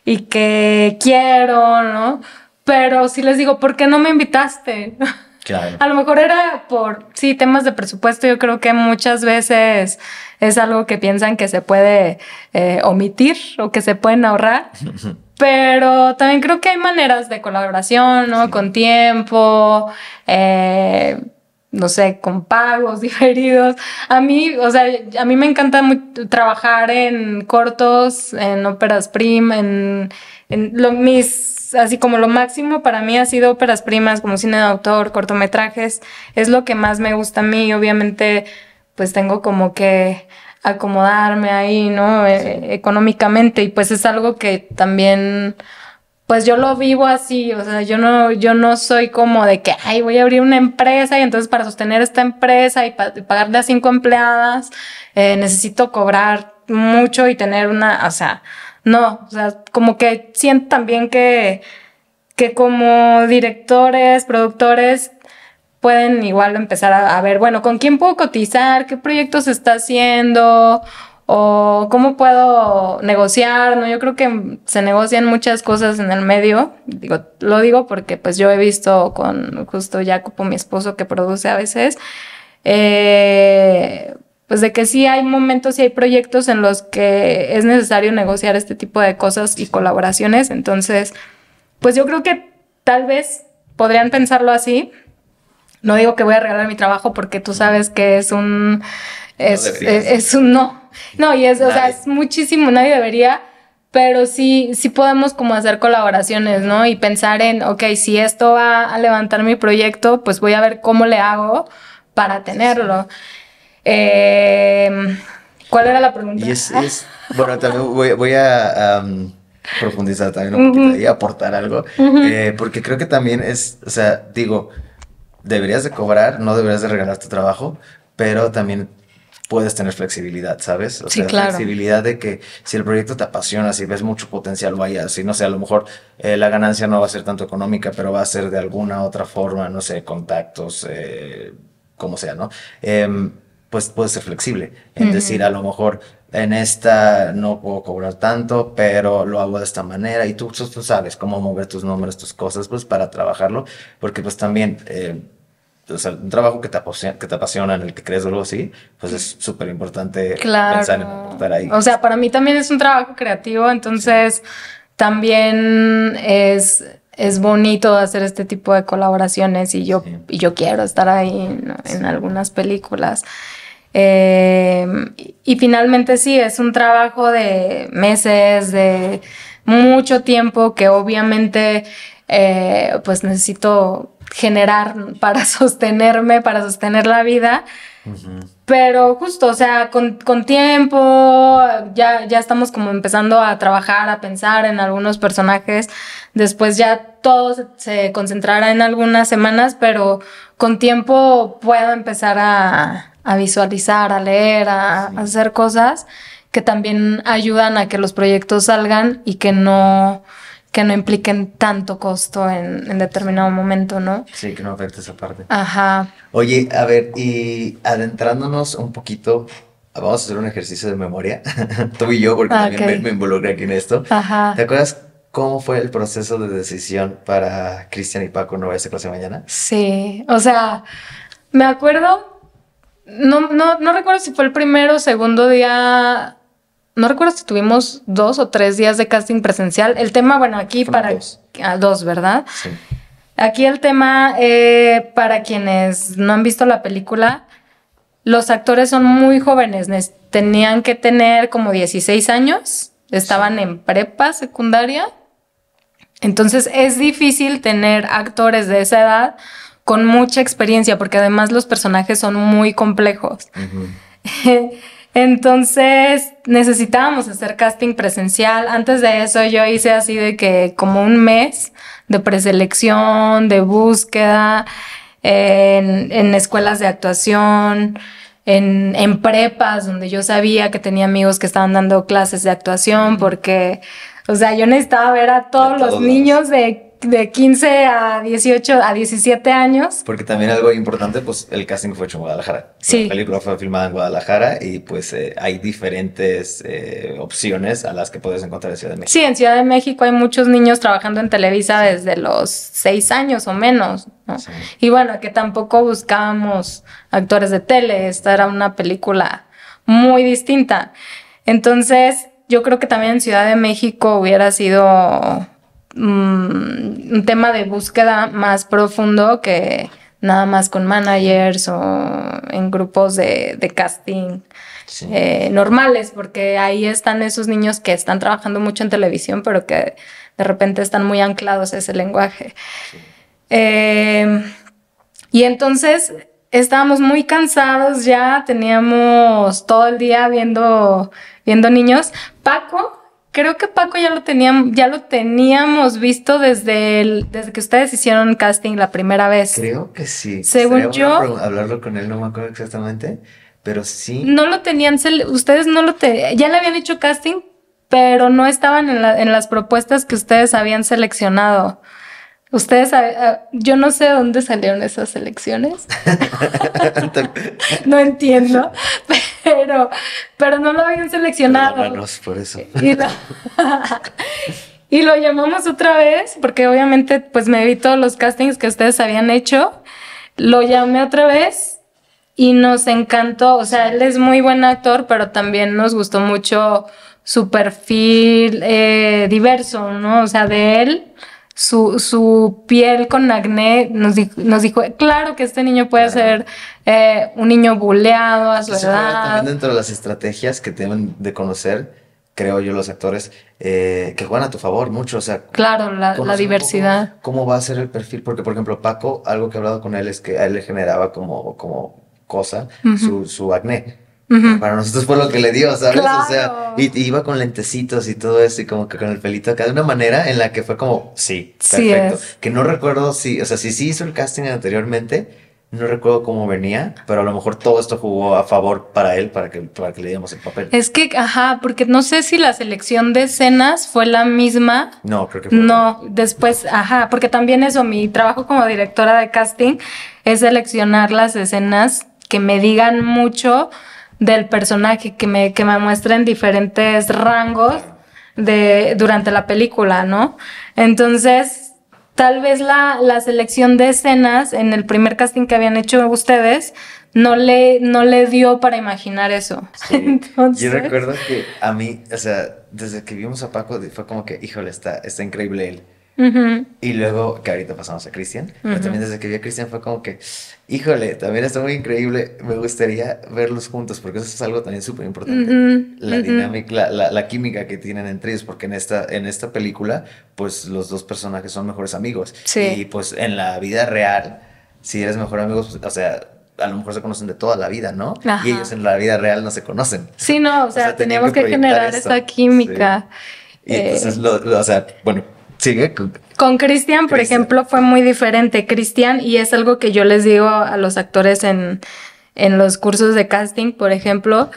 y que quiero, ¿no? Pero sí les digo, ¿por qué no me invitaste? A lo mejor era por, sí, temas de presupuesto. Yo creo que muchas veces es algo que piensan que se puede eh, omitir o que se pueden ahorrar. Pero también creo que hay maneras de colaboración, ¿no? Con tiempo, eh, no sé, con pagos diferidos. A mí, o sea, a mí me encanta trabajar en cortos, en óperas primas, en, en lo, mis, así como lo máximo para mí ha sido óperas primas, como cine de autor, cortometrajes, es lo que más me gusta a mí. Obviamente, pues tengo como que acomodarme ahí, ¿no? Eh, económicamente y pues es algo que también pues yo lo vivo así, o sea, yo no, yo no soy como de que, ay, voy a abrir una empresa y entonces para sostener esta empresa y, pagarle a cinco empleadas, eh, necesito cobrar mucho y tener una, o sea, no, o sea, como que siento también que, que como directores, productores, pueden igual empezar a, ver, bueno, ¿con quién puedo cotizar? ¿Qué proyectos está haciendo? o cómo puedo negociar, ¿no? Yo creo que se negocian muchas cosas en el medio, digo, lo digo porque pues yo he visto con justo Jacopo, mi esposo que produce a veces, eh, pues de que sí hay momentos y hay proyectos en los que es necesario negociar este tipo de cosas y colaboraciones, entonces, pues yo creo que tal vez podrían pensarlo así, no digo que voy a regalar mi trabajo porque tú sabes que es un es, un no. No, y es, o sea, es muchísimo. Nadie debería pero sí, sí podemos como hacer colaboraciones, ¿no? Y pensar en, ok, si esto va a levantar mi proyecto, pues voy a ver cómo le hago para tenerlo. Em, ¿Cuál era la pregunta? bueno, también voy, a profundizar también un poquito y aportar algo, eh, porque creo que también es, o sea, digo, deberías de cobrar, no deberías de regalar tu trabajo, pero también puedes tener flexibilidad, ¿sabes? O sí, sea, claro. flexibilidad de que si el proyecto te apasiona, si ves mucho potencial, vaya, si no sé, a lo mejor eh, la ganancia no va a ser tanto económica, pero va a ser de alguna otra forma, no sé, contactos, eh, como sea, ¿no? Em, pues puedes ser flexible es decir, a lo mejor en esta no puedo cobrar tanto, pero lo hago de esta manera y tú, tú sabes cómo mover tus nombres, tus cosas, pues para trabajarlo, porque pues también eh, un trabajo que te, apasiona, que te apasiona, en el que crees o algo así, pues es súper importante pensar en estar ahí. O sea, para mí también es un trabajo creativo, entonces también es, es bonito hacer este tipo de colaboraciones y yo, yo quiero estar ahí en, algunas películas. Em, y, finalmente sí, es un trabajo de meses, de mucho tiempo que obviamente eh, pues necesito generar para sostenerme, para sostener la vida. Pero justo, o sea, con, tiempo, ya, ya estamos como empezando a trabajar, a pensar en algunos personajes. Después ya todo se, concentrará en algunas semanas, pero con tiempo puedo empezar a, visualizar, a leer, a hacer cosas que también ayudan a que los proyectos salgan y que no, que no impliquen tanto costo en, determinado momento, ¿no? Sí, que no afecte esa parte. Ajá. Oye, a ver, y adentrándonos un poquito, vamos a hacer un ejercicio de memoria, tú y yo, porque ah, también me, involucré aquí en esto. Ajá. ¿Te acuerdas cómo fue el proceso de decisión para Cristian y Paco no vayas a clase mañana? Sí, o sea, me acuerdo, no, no, no recuerdo si fue el primero o segundo día no recuerdo si tuvimos dos o tres días de casting presencial. El tema, bueno, aquí para dos. ¿verdad? Sí. Aquí el tema, eh, para quienes no han visto la película, los actores son muy jóvenes, tenían que tener como 16 años, estaban en prepa secundaria. Entonces es difícil tener actores de esa edad con mucha experiencia, porque además los personajes son muy complejos. Entonces necesitábamos hacer casting presencial. Antes de eso yo hice así de que como un mes de preselección, de búsqueda, en, escuelas de actuación, en, prepas donde yo sabía que tenía amigos que estaban dando clases de actuación porque, o sea, yo necesitaba ver a a todos los niños de de 15 a 18, a 17 años. Porque también algo importante, pues el casting fue hecho en Guadalajara. Sí. La película fue filmada en Guadalajara y pues eh, hay diferentes eh, opciones a las que puedes encontrar en Ciudad de México. Sí, en Ciudad de México hay muchos niños trabajando en Televisa desde los 6 años o menos. ¿no? Y bueno, que tampoco buscábamos actores de tele, esta era una película muy distinta. Entonces, yo creo que también en Ciudad de México hubiera sido Mm, un tema de búsqueda más profundo que nada más con managers o en grupos de, casting eh, normales, porque ahí están esos niños que están trabajando mucho en televisión, pero que de repente están muy anclados a ese lenguaje. Eh, y entonces estábamos muy cansados ya, teníamos todo el día viendo, viendo niños. Paco, creo que Paco ya lo teníamos, ya lo teníamos visto desde desde que ustedes hicieron casting la primera vez. Creo que sí. Según yo. hablarlo con él, no me acuerdo exactamente. Pero sí. No lo tenían, ustedes no lo tenían. ya le habían hecho casting, pero no estaban en, en las propuestas que ustedes habían seleccionado. Ustedes, ah, yo no sé dónde salieron esas elecciones. no entiendo, pero, pero no lo habían seleccionado. por eso. Y lo, llamamos otra vez, porque obviamente pues me vi todos los castings que ustedes habían hecho. Lo llamé otra vez y nos encantó. O sea, él es muy buen actor, pero también nos gustó mucho su perfil eh, diverso, ¿no? O sea, de él su, piel con acné, nos, nos dijo, claro que este niño puede ser eh, un niño buleado a su edad. También dentro de las estrategias que deben de conocer, creo yo, los actores, eh, que juegan a tu favor mucho, o sea... Claro, la, diversidad. Cómo, va a ser el perfil? Porque, por ejemplo, Paco, algo que he hablado con él es que a él le generaba como, como cosa su, su acné. Para nosotros fue lo que le dio, ¿sabes? O sea, y, iba con lentecitos y todo eso y como que con el pelito acá, de una manera en la que fue como, sí, perfecto. Que no recuerdo si, o sea, si sí hizo el casting anteriormente, no recuerdo cómo venía, pero a lo mejor todo esto jugó a favor para él, para que, para que le diéramos el papel. Es que, ajá, porque no sé si la selección de escenas fue la misma. No, creo que fue. No, después, ajá, porque también eso, mi trabajo como directora de casting es seleccionar las escenas que me digan mucho del personaje, que me, que me en diferentes rangos de, durante la película, ¿no? Entonces, tal vez la, la selección de escenas en el primer casting que habían hecho ustedes no le, no le dio para imaginar eso. Sí. Yo recuerdo que a mí, o sea, desde que vimos a Paco fue como que, híjole, está, está increíble él. Y luego, que ahorita pasamos a Cristian, pero también desde que vi a Cristian fue como que, híjole, también está muy increíble, me gustaría verlos juntos, porque eso es algo también súper importante, la dinámica, la, química que tienen entre ellos, porque en esta, en esta película, pues los dos personajes son mejores amigos, y pues en la vida real, si eres mejor amigo, pues, o sea, a lo mejor se conocen de toda la vida, ¿no? Y ellos en la vida real no se conocen. Sí, no, o sea, tenemos teníamos que, generar esa química. Y entonces, eh, o sea, bueno, con Cristian, por ejemplo, fue muy diferente. Cristian, y es algo que yo les digo a los actores en, los cursos de casting, por ejemplo,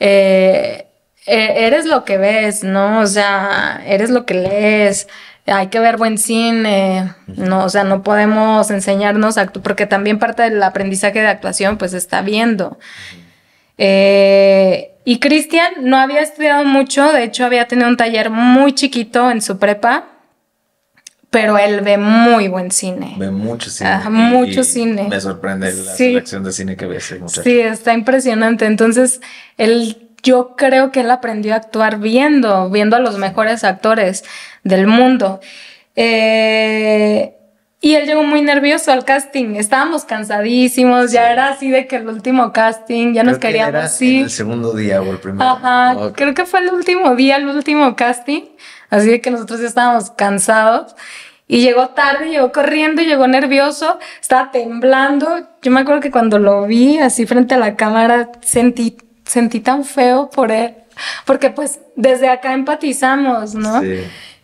eh, eh, eres lo que ves, ¿no? O sea, eres lo que lees. Hay que ver buen cine, no, o sea, no podemos enseñarnos a porque también parte del aprendizaje de actuación pues está viendo. Eh, y Cristian no había estudiado mucho, de hecho había tenido un taller muy chiquito en su prepa, pero él ve muy buen cine. Ve mucho cine. Ajá, mucho cine. Me sorprende la selección de cine que ve Sí, está impresionante. Entonces, él, yo creo que él aprendió a actuar viendo, viendo a los mejores actores del mundo. Eh, y él llegó muy nervioso al casting. Estábamos cansadísimos, ya era así de que el último casting, ya nos queríamos así. El segundo día o el primero. Ajá, creo que fue el último día, el último casting. Así de que nosotros ya estábamos cansados. Y llegó tarde, llegó corriendo, llegó nervioso, estaba temblando. Yo me acuerdo que cuando lo vi así frente a la cámara, sentí, sentí tan feo por él. Porque pues desde acá empatizamos, ¿no? Sí.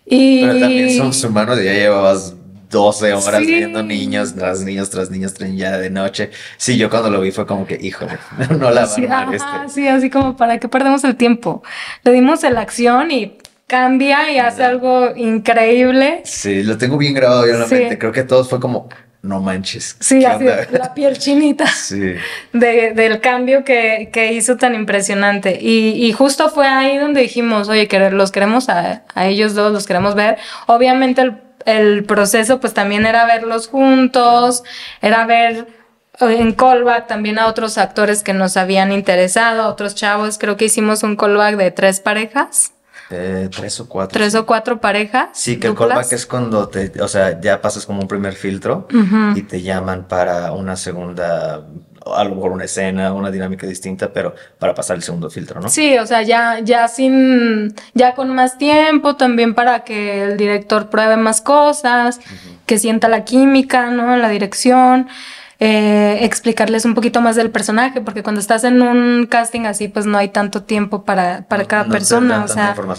Y... Pero también somos humanos ya llevabas 12 horas viendo niños tras niños tras niños ya de noche. Sí, yo cuando lo vi fue como que, híjole, no, la van a ver este. Sí, así como, ¿para que perdemos el tiempo? Le dimos la acción y cambia y hace algo increíble. Sí, lo tengo bien grabado yo Creo que todos fue como, no manches. Sí, así, la piel chinita sí. de, del cambio que, que, hizo tan impresionante. Y, y, justo fue ahí donde dijimos, oye, que los queremos a, a ellos dos, los queremos ver. Obviamente el, el proceso pues también era verlos juntos, era ver eh, en callback también a otros actores que nos habían interesado, a otros chavos. Creo que hicimos un callback de tres parejas. Eh, tres o cuatro. Tres o cuatro parejas. Sí, que el callback es cuando te, o sea, ya pasas como un primer filtro y te llaman para una segunda, a lo mejor una escena, una dinámica distinta, pero para pasar el segundo filtro, ¿no? Sí, o sea, ya, ya sin, ya con más tiempo también para que el director pruebe más cosas, que sienta la química, ¿no? La dirección. Eh, explicarles un poquito más del personaje, porque cuando estás en un casting así, pues no hay tanto tiempo para, para cada persona. O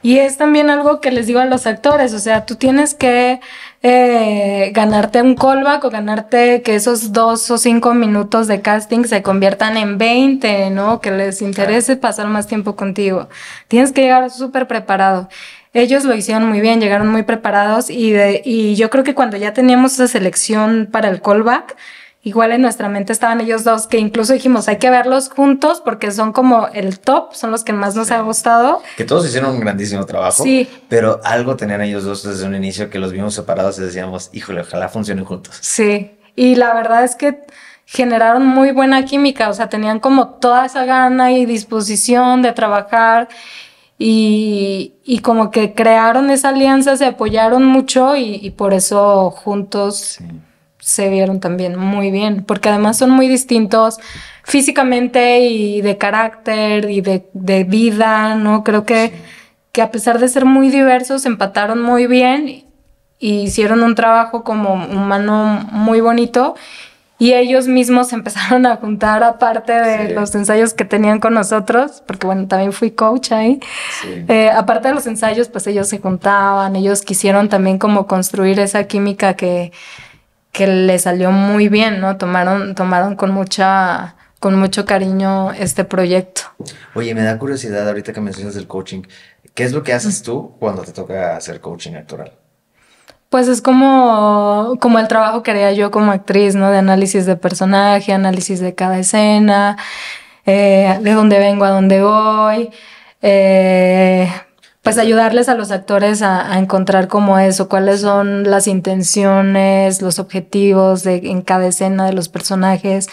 Y es también algo que les digo a los actores, o sea, tú tienes que eh, ganarte un callback o ganarte que esos dos o cinco minutos de casting se conviertan en 20, ¿no? Que les interese pasar más tiempo contigo. Tienes que llegar súper preparado ellos lo hicieron muy bien, llegaron muy preparados y, y yo creo que cuando ya teníamos esa selección para el callback, igual en nuestra mente estaban ellos dos que incluso dijimos hay que verlos juntos porque son como el top, son los que más nos han ha gustado. Que todos hicieron un grandísimo trabajo. Sí. Pero algo tenían ellos dos desde un inicio que los vimos separados y decíamos, híjole, ojalá funcionen juntos. Sí. Y la verdad es que generaron muy buena química, o sea, tenían como toda esa gana y disposición de trabajar y, como que crearon esa alianza, se apoyaron mucho y, por eso juntos se vieron también muy bien, porque además son muy distintos físicamente y de carácter y de, vida, ¿no? Creo que, que a pesar de ser muy diversos, empataron muy bien y hicieron un trabajo como humano muy bonito y ellos mismos empezaron a juntar, aparte de los ensayos que tenían con nosotros, porque bueno, también fui coach ahí. Eh, aparte de los ensayos, pues ellos se juntaban, ellos quisieron también como construir esa química que, que le salió muy bien, ¿no? Tomaron, tomaron con mucha con mucho cariño este proyecto. Oye, me da curiosidad ahorita que mencionas el coaching. ¿Qué es lo que haces tú cuando te toca hacer coaching actoral? Pues es como, como el trabajo que haría yo como actriz, ¿no? De análisis de personaje, análisis de cada escena, eh, de dónde vengo, a dónde voy. Eh, pues ayudarles a los actores a, encontrar como eso, cuáles son las intenciones, los objetivos en cada escena de los personajes,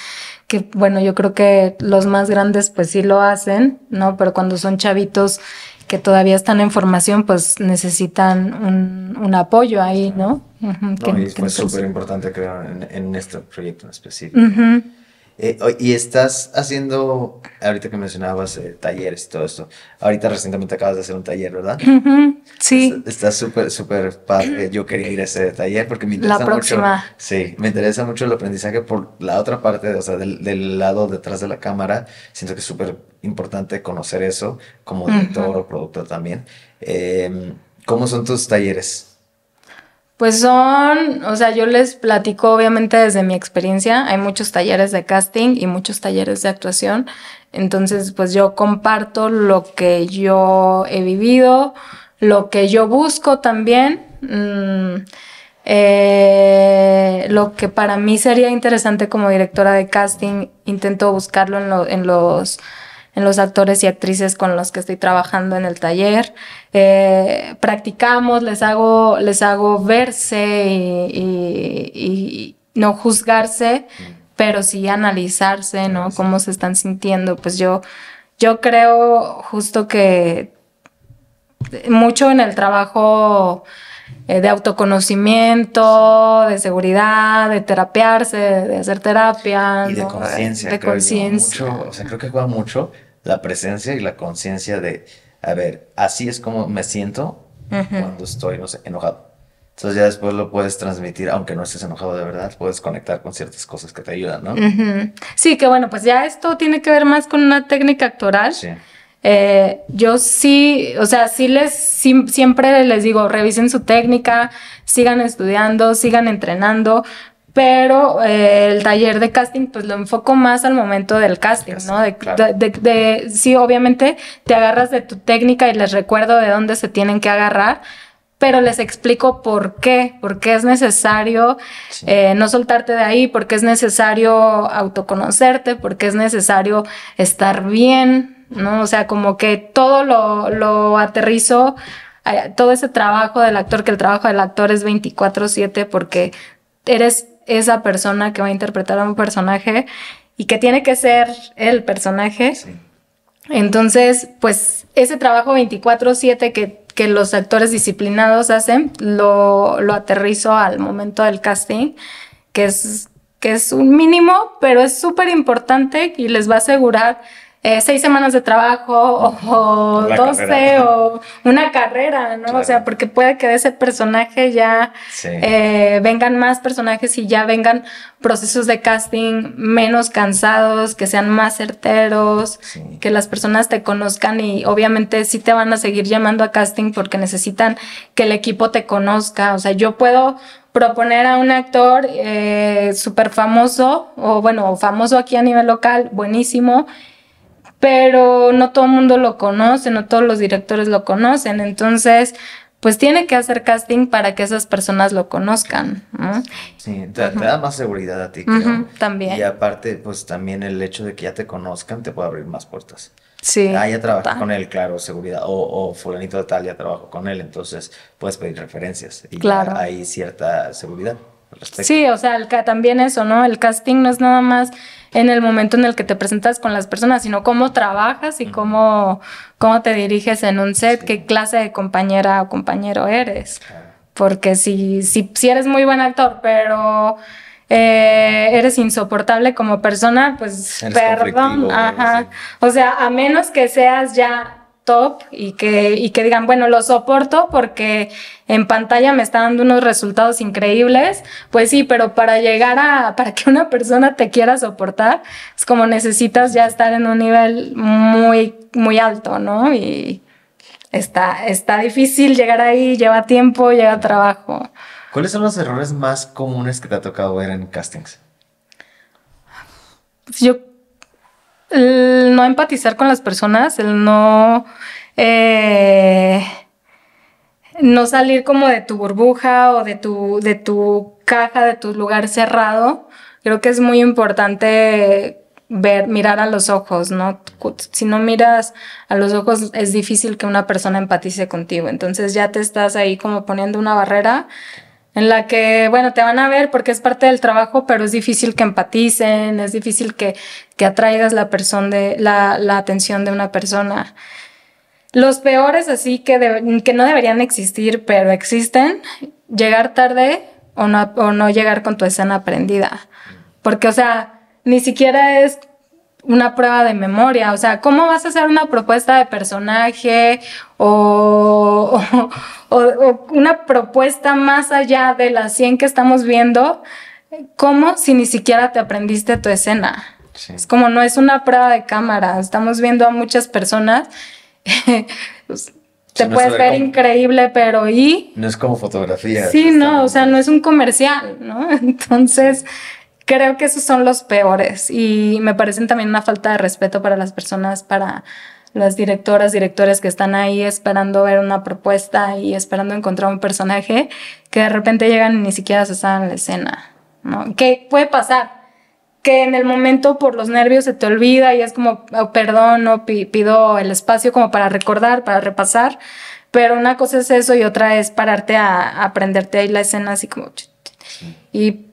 que bueno, yo creo que los más grandes pues sí lo hacen, ¿no? Pero cuando son chavitos que todavía están en formación, pues necesitan un, apoyo ahí, ¿no? es súper importante, crear en, este proyecto en específico. Eh, y estás haciendo, ahorita que mencionabas eh, talleres y todo esto, ahorita recientemente acabas de hacer un taller, ¿verdad? sí. Está súper, súper padre. Yo quería ir a ese taller porque me interesa la próxima. mucho. Sí, me interesa mucho el aprendizaje por la otra parte, o sea, del, lado detrás de la cámara. Siento que es súper importante conocer eso como director o productor también. Em, ¿Cómo son tus talleres? Pues son, o sea, yo les platico obviamente desde mi experiencia, hay muchos talleres de casting y muchos talleres de actuación, entonces pues yo comparto lo que yo he vivido, lo que yo busco también, mm, eh, lo que para mí sería interesante como directora de casting, intento buscarlo en, en los en los actores y actrices con los que estoy trabajando en el taller. Eh, practicamos, les hago, les hago verse y, no juzgarse, pero sí analizarse, ¿no? Cómo se están sintiendo. Pues yo, yo creo justo que mucho en el trabajo eh, de autoconocimiento, de seguridad, de terapearse... de, hacer terapia. Y de conciencia. De conciencia. O sea, creo que juega mucho la presencia y la conciencia de, a ver, así es como me siento cuando estoy, no sé, enojado. Entonces ya después lo puedes transmitir, aunque no estés enojado de verdad, puedes conectar con ciertas cosas que te ayudan, ¿no? Sí, que bueno, pues ya esto tiene que ver más con una técnica actoral. Eh, yo sí, o sea, sí les, siempre les digo, revisen su técnica, sigan estudiando, sigan entrenando, pero eh, el taller de casting pues lo enfoco más al momento del casting, ¿no? sí, obviamente te agarras de tu técnica y les recuerdo de dónde se tienen que agarrar, pero les explico por qué, por qué es necesario eh, no soltarte de ahí, por qué es necesario autoconocerte, por qué es necesario estar bien, ¿no? O sea, como que todo lo, lo aterrizo, eh, todo ese trabajo del actor, que el trabajo del actor es 24/7 porque eres esa persona que va a interpretar a un personaje y que tiene que ser el personaje. Entonces, pues ese trabajo 24/7 que, que, los actores disciplinados hacen, lo, lo, aterrizo al momento del casting, que es, que es un mínimo, pero es súper importante y les va a asegurar eh, seis semanas de trabajo o, doce o una carrera, ¿no? O sea, porque puede que de ese personaje ya eh, vengan más personajes y ya vengan procesos de casting menos cansados, que sean más certeros, que las personas te conozcan y obviamente sí te van a seguir llamando a casting porque necesitan que el equipo te conozca. O sea, yo puedo proponer a un actor eh, súper famoso o bueno, famoso aquí a nivel local, buenísimo, pero no todo el mundo lo conoce, no todos los directores lo conocen, entonces pues tiene que hacer casting para que esas personas lo conozcan. Sí, te, da más seguridad a ti. Creo. también. Y aparte, pues también el hecho de que ya te conozcan te puede abrir más puertas. Sí. Ah, ya trabajé con él, claro, seguridad. O, o, fulanito de tal, ya trabajo con él. Entonces puedes pedir referencias. Y claro. hay cierta seguridad. respecto. Sí, o sea, también eso, ¿no? El casting no es nada más en el momento en el que te presentas con las personas, sino cómo trabajas y cómo, cómo te diriges en un set, qué clase de compañera o compañero eres. Porque si, si, si eres muy buen actor, pero eh, eres insoportable como persona, pues perdón. O sea, a menos que seas ya top y que, y que digan, bueno, lo soporto porque en pantalla me está dando unos resultados increíbles. Pues sí, pero para llegar a, para que una persona te quiera soportar, es como necesitas ya estar en un nivel muy, muy alto, ¿no? Y está, está difícil llegar ahí, lleva tiempo, lleva trabajo. ¿Cuáles son los errores más comunes que te ha tocado ver en castings? Yo el no empatizar con las personas, el no, eh, no salir como de tu burbuja o de tu, de tu caja, de tu lugar cerrado, creo que es muy importante ver, mirar a los ojos, ¿no? Si no miras a los ojos, es difícil que una persona empatice contigo. Entonces ya te estás ahí como poniendo una barrera en la que, bueno, te van a ver porque es parte del trabajo, pero es difícil que empaticen, es difícil que, que atraigas la, atención de una persona. Los peores, así que, que no deberían existir, pero existen, llegar tarde o no, o no llegar con tu escena aprendida. Porque, o sea, ni siquiera es una prueba de memoria, o sea, ¿cómo vas a hacer una propuesta de personaje o, una propuesta más allá de las 100 que estamos viendo? ¿Cómo si ni siquiera te aprendiste tu escena? Es como no es una prueba de cámara, estamos viendo a muchas personas. Pues, te puedes ver increíble, pero ¿y? No es como fotografía. Sí, no, o sea, no es un comercial, ¿no? Entonces, creo que esos son los peores y me parecen también una falta de respeto para las personas, para las directoras, directores que están ahí esperando ver una propuesta y esperando encontrar un personaje que de repente llegan y ni siquiera se saben la escena. ¿no? ¿Qué puede pasar? Que en el momento por los nervios se te olvida y es como, oh, perdón, no pido el espacio como para recordar, para repasar. Pero una cosa es eso y otra es pararte a, a aprenderte ahí la escena así como... Y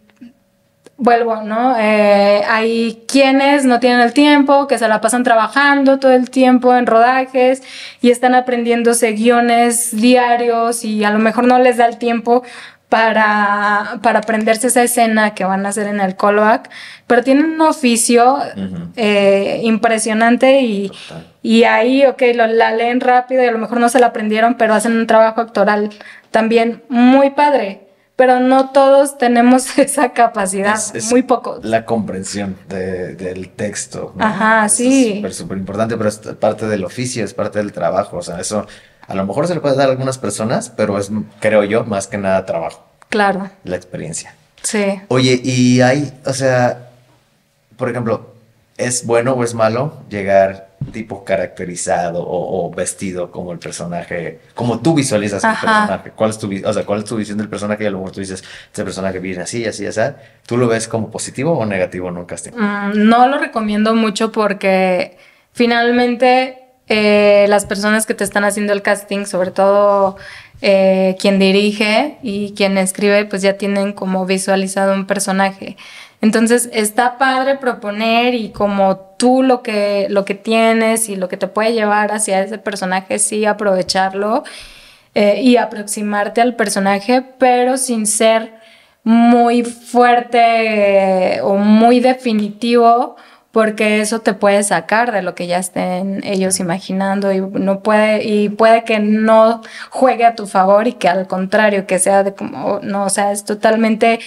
vuelvo, ¿no? Eh, hay quienes no tienen el tiempo, que se la pasan trabajando todo el tiempo en rodajes y están aprendiéndose guiones diarios y a lo mejor no les da el tiempo para, para aprenderse esa escena que van a hacer en el callback, pero tienen un oficio eh, impresionante y, y ahí, ok, lo, la leen rápido y a lo mejor no se la aprendieron, pero hacen un trabajo actoral también muy padre pero no todos tenemos esa capacidad, muy pocos. La comprensión de, del texto. Ajá, sí. Es súper, súper importante, pero es parte del oficio, es parte del trabajo. O sea, eso a lo mejor se le puede dar a algunas personas, pero es, creo yo, más que nada trabajo. Claro. La experiencia. Sí. Oye, y hay, o sea, por ejemplo, ¿Es bueno o es malo llegar tipo caracterizado o, vestido como el personaje, como tú visualizas el personaje? ¿Cuál es, tu, visión del personaje? Y a lo mejor tú dices, este personaje viene así, así, así. ¿Tú lo ves como positivo o negativo en un casting? Mm, no lo recomiendo mucho porque finalmente eh, las personas que te están haciendo el casting, sobre todo eh, quien dirige y quien escribe, pues ya tienen como visualizado un personaje. Entonces está padre proponer y como tú lo que, lo que tienes y lo que te puede llevar hacia ese personaje, sí aprovecharlo eh, y aproximarte al personaje, pero sin ser muy fuerte eh, o muy definitivo porque eso te puede sacar de lo que ya estén ellos imaginando y no puede y puede que no juegue a tu favor y que al contrario que sea de como no o sea es totalmente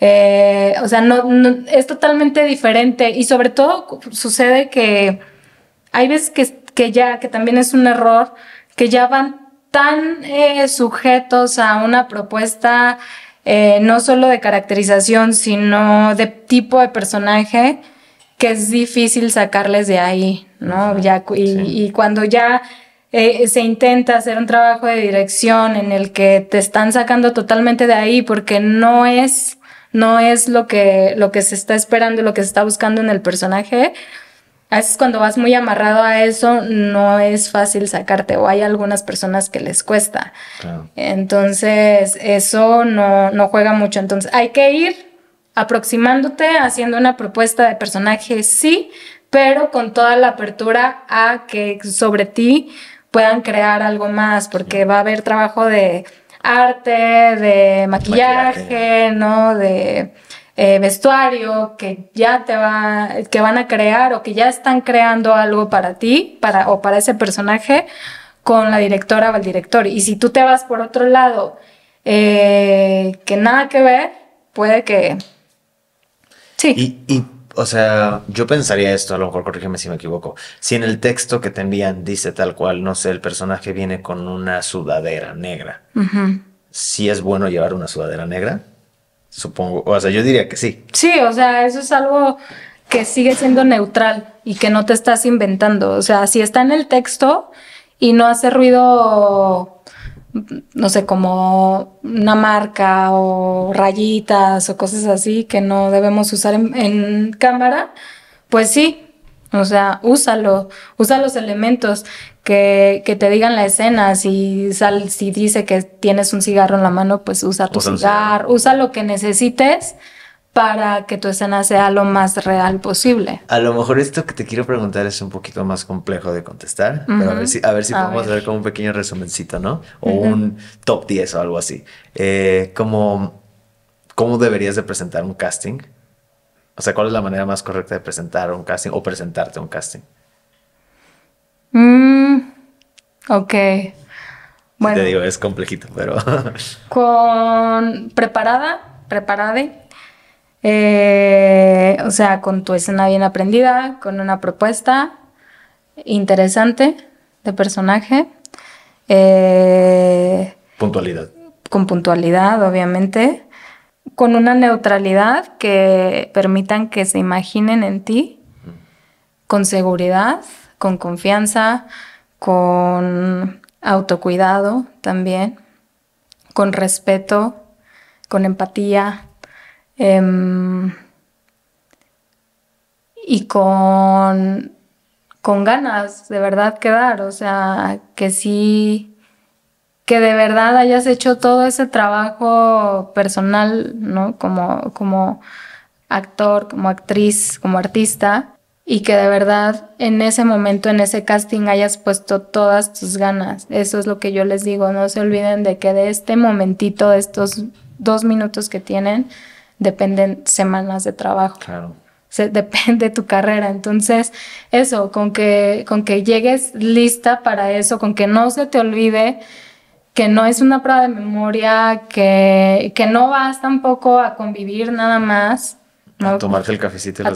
eh, o sea, no, es totalmente diferente y sobre todo sucede que hay veces que, ya, que también es un error, que ya van tan eh, sujetos a una propuesta eh, no solo de caracterización, sino de tipo de personaje, que es difícil sacarles de ahí, ¿no? y, cuando ya se intenta hacer un trabajo de dirección en el que te están sacando totalmente de ahí porque no es no es lo que, lo que se está esperando, lo que se está buscando en el personaje. A veces cuando vas muy amarrado a eso, no es fácil sacarte, o hay algunas personas que les cuesta. Entonces, eso no, no juega mucho. Entonces, hay que ir aproximándote, haciendo una propuesta de personaje, sí, pero con toda la apertura a que sobre ti puedan crear algo más, porque va a haber trabajo de arte, de maquillaje, ¿no? De eh, vestuario, que ya te va, que van a crear o que ya están creando algo para ti, para, o para ese personaje, con la directora o el director. Y si tú te vas por otro lado, eh, que nada que ver, puede que... Sí o sea, yo pensaría esto, a lo mejor corrígeme si me equivoco. Si en el texto que te envían dice tal cual, no sé, el personaje viene con una sudadera negra, si ¿sí es bueno llevar una sudadera negra, supongo, o sea, yo diría que sí. Sí, o sea, eso es algo que sigue siendo neutral y que no te estás inventando. O sea, si está en el texto y no hace ruido no sé, como una marca o rayitas o cosas así que no debemos usar en, cámara, pues sí, o sea, úsalo, usa los elementos que, que, te digan la escena. Si, sal, si dice que tienes un cigarro en la mano, pues usa tu cigarro, usa lo que necesites para que tu escena sea lo más real posible. A lo mejor esto que te quiero preguntar es un poquito más complejo de contestar, pero a ver si, a podemos hacer como un pequeño resumencito, ¿no? O un top 10 o algo así. Eh, como, ¿Cómo deberías de presentar un casting? O sea, ¿cuál es la manera más correcta de presentar un casting o presentarte un casting? Mm, ok. Bueno. Te digo, es complejito, pero... con preparada, preparada eh, o sea, con tu escena bien aprendida, con una propuesta interesante de personaje. Eh, puntualidad. Con puntualidad, obviamente. Con una neutralidad que permitan que se imaginen en ti. Con seguridad, con confianza, con autocuidado también. Con respeto, con empatía Em, y con, con ganas de verdad quedar, o sea, que sí, que de verdad hayas hecho todo ese trabajo personal, ¿no? Como, como actor, como actriz, como artista, y que de verdad en ese momento, en ese casting, hayas puesto todas tus ganas. Eso es lo que yo les digo, no se olviden de que de este momentito, de estos dos minutos que tienen, dependen semanas de trabajo. Claro. depende tu carrera. Entonces, eso, con que, con que llegues lista para eso, con que no se te olvide que no es una prueba de memoria, que, que no vas tampoco a convivir nada más. A tomarte el cafecito y a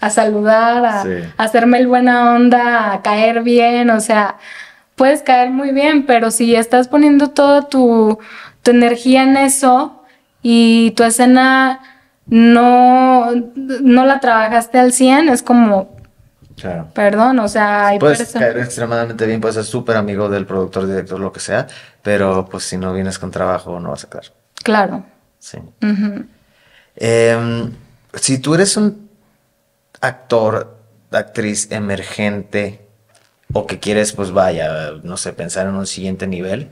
a saludar, a, hacerme el buena onda, a caer bien, o sea, puedes caer muy bien, pero si estás poniendo toda tu, tu energía en eso, y tu escena no, no la trabajaste al 100, es como... Claro. Perdón, o sea, hay Puedes caer extremadamente bien, puedes ser súper amigo del productor, director, lo que sea, pero pues si no vienes con trabajo no vas a quedar. Claro. Sí. Em, si tú eres un actor, actriz emergente o que quieres, pues vaya, no sé, pensar en un siguiente nivel,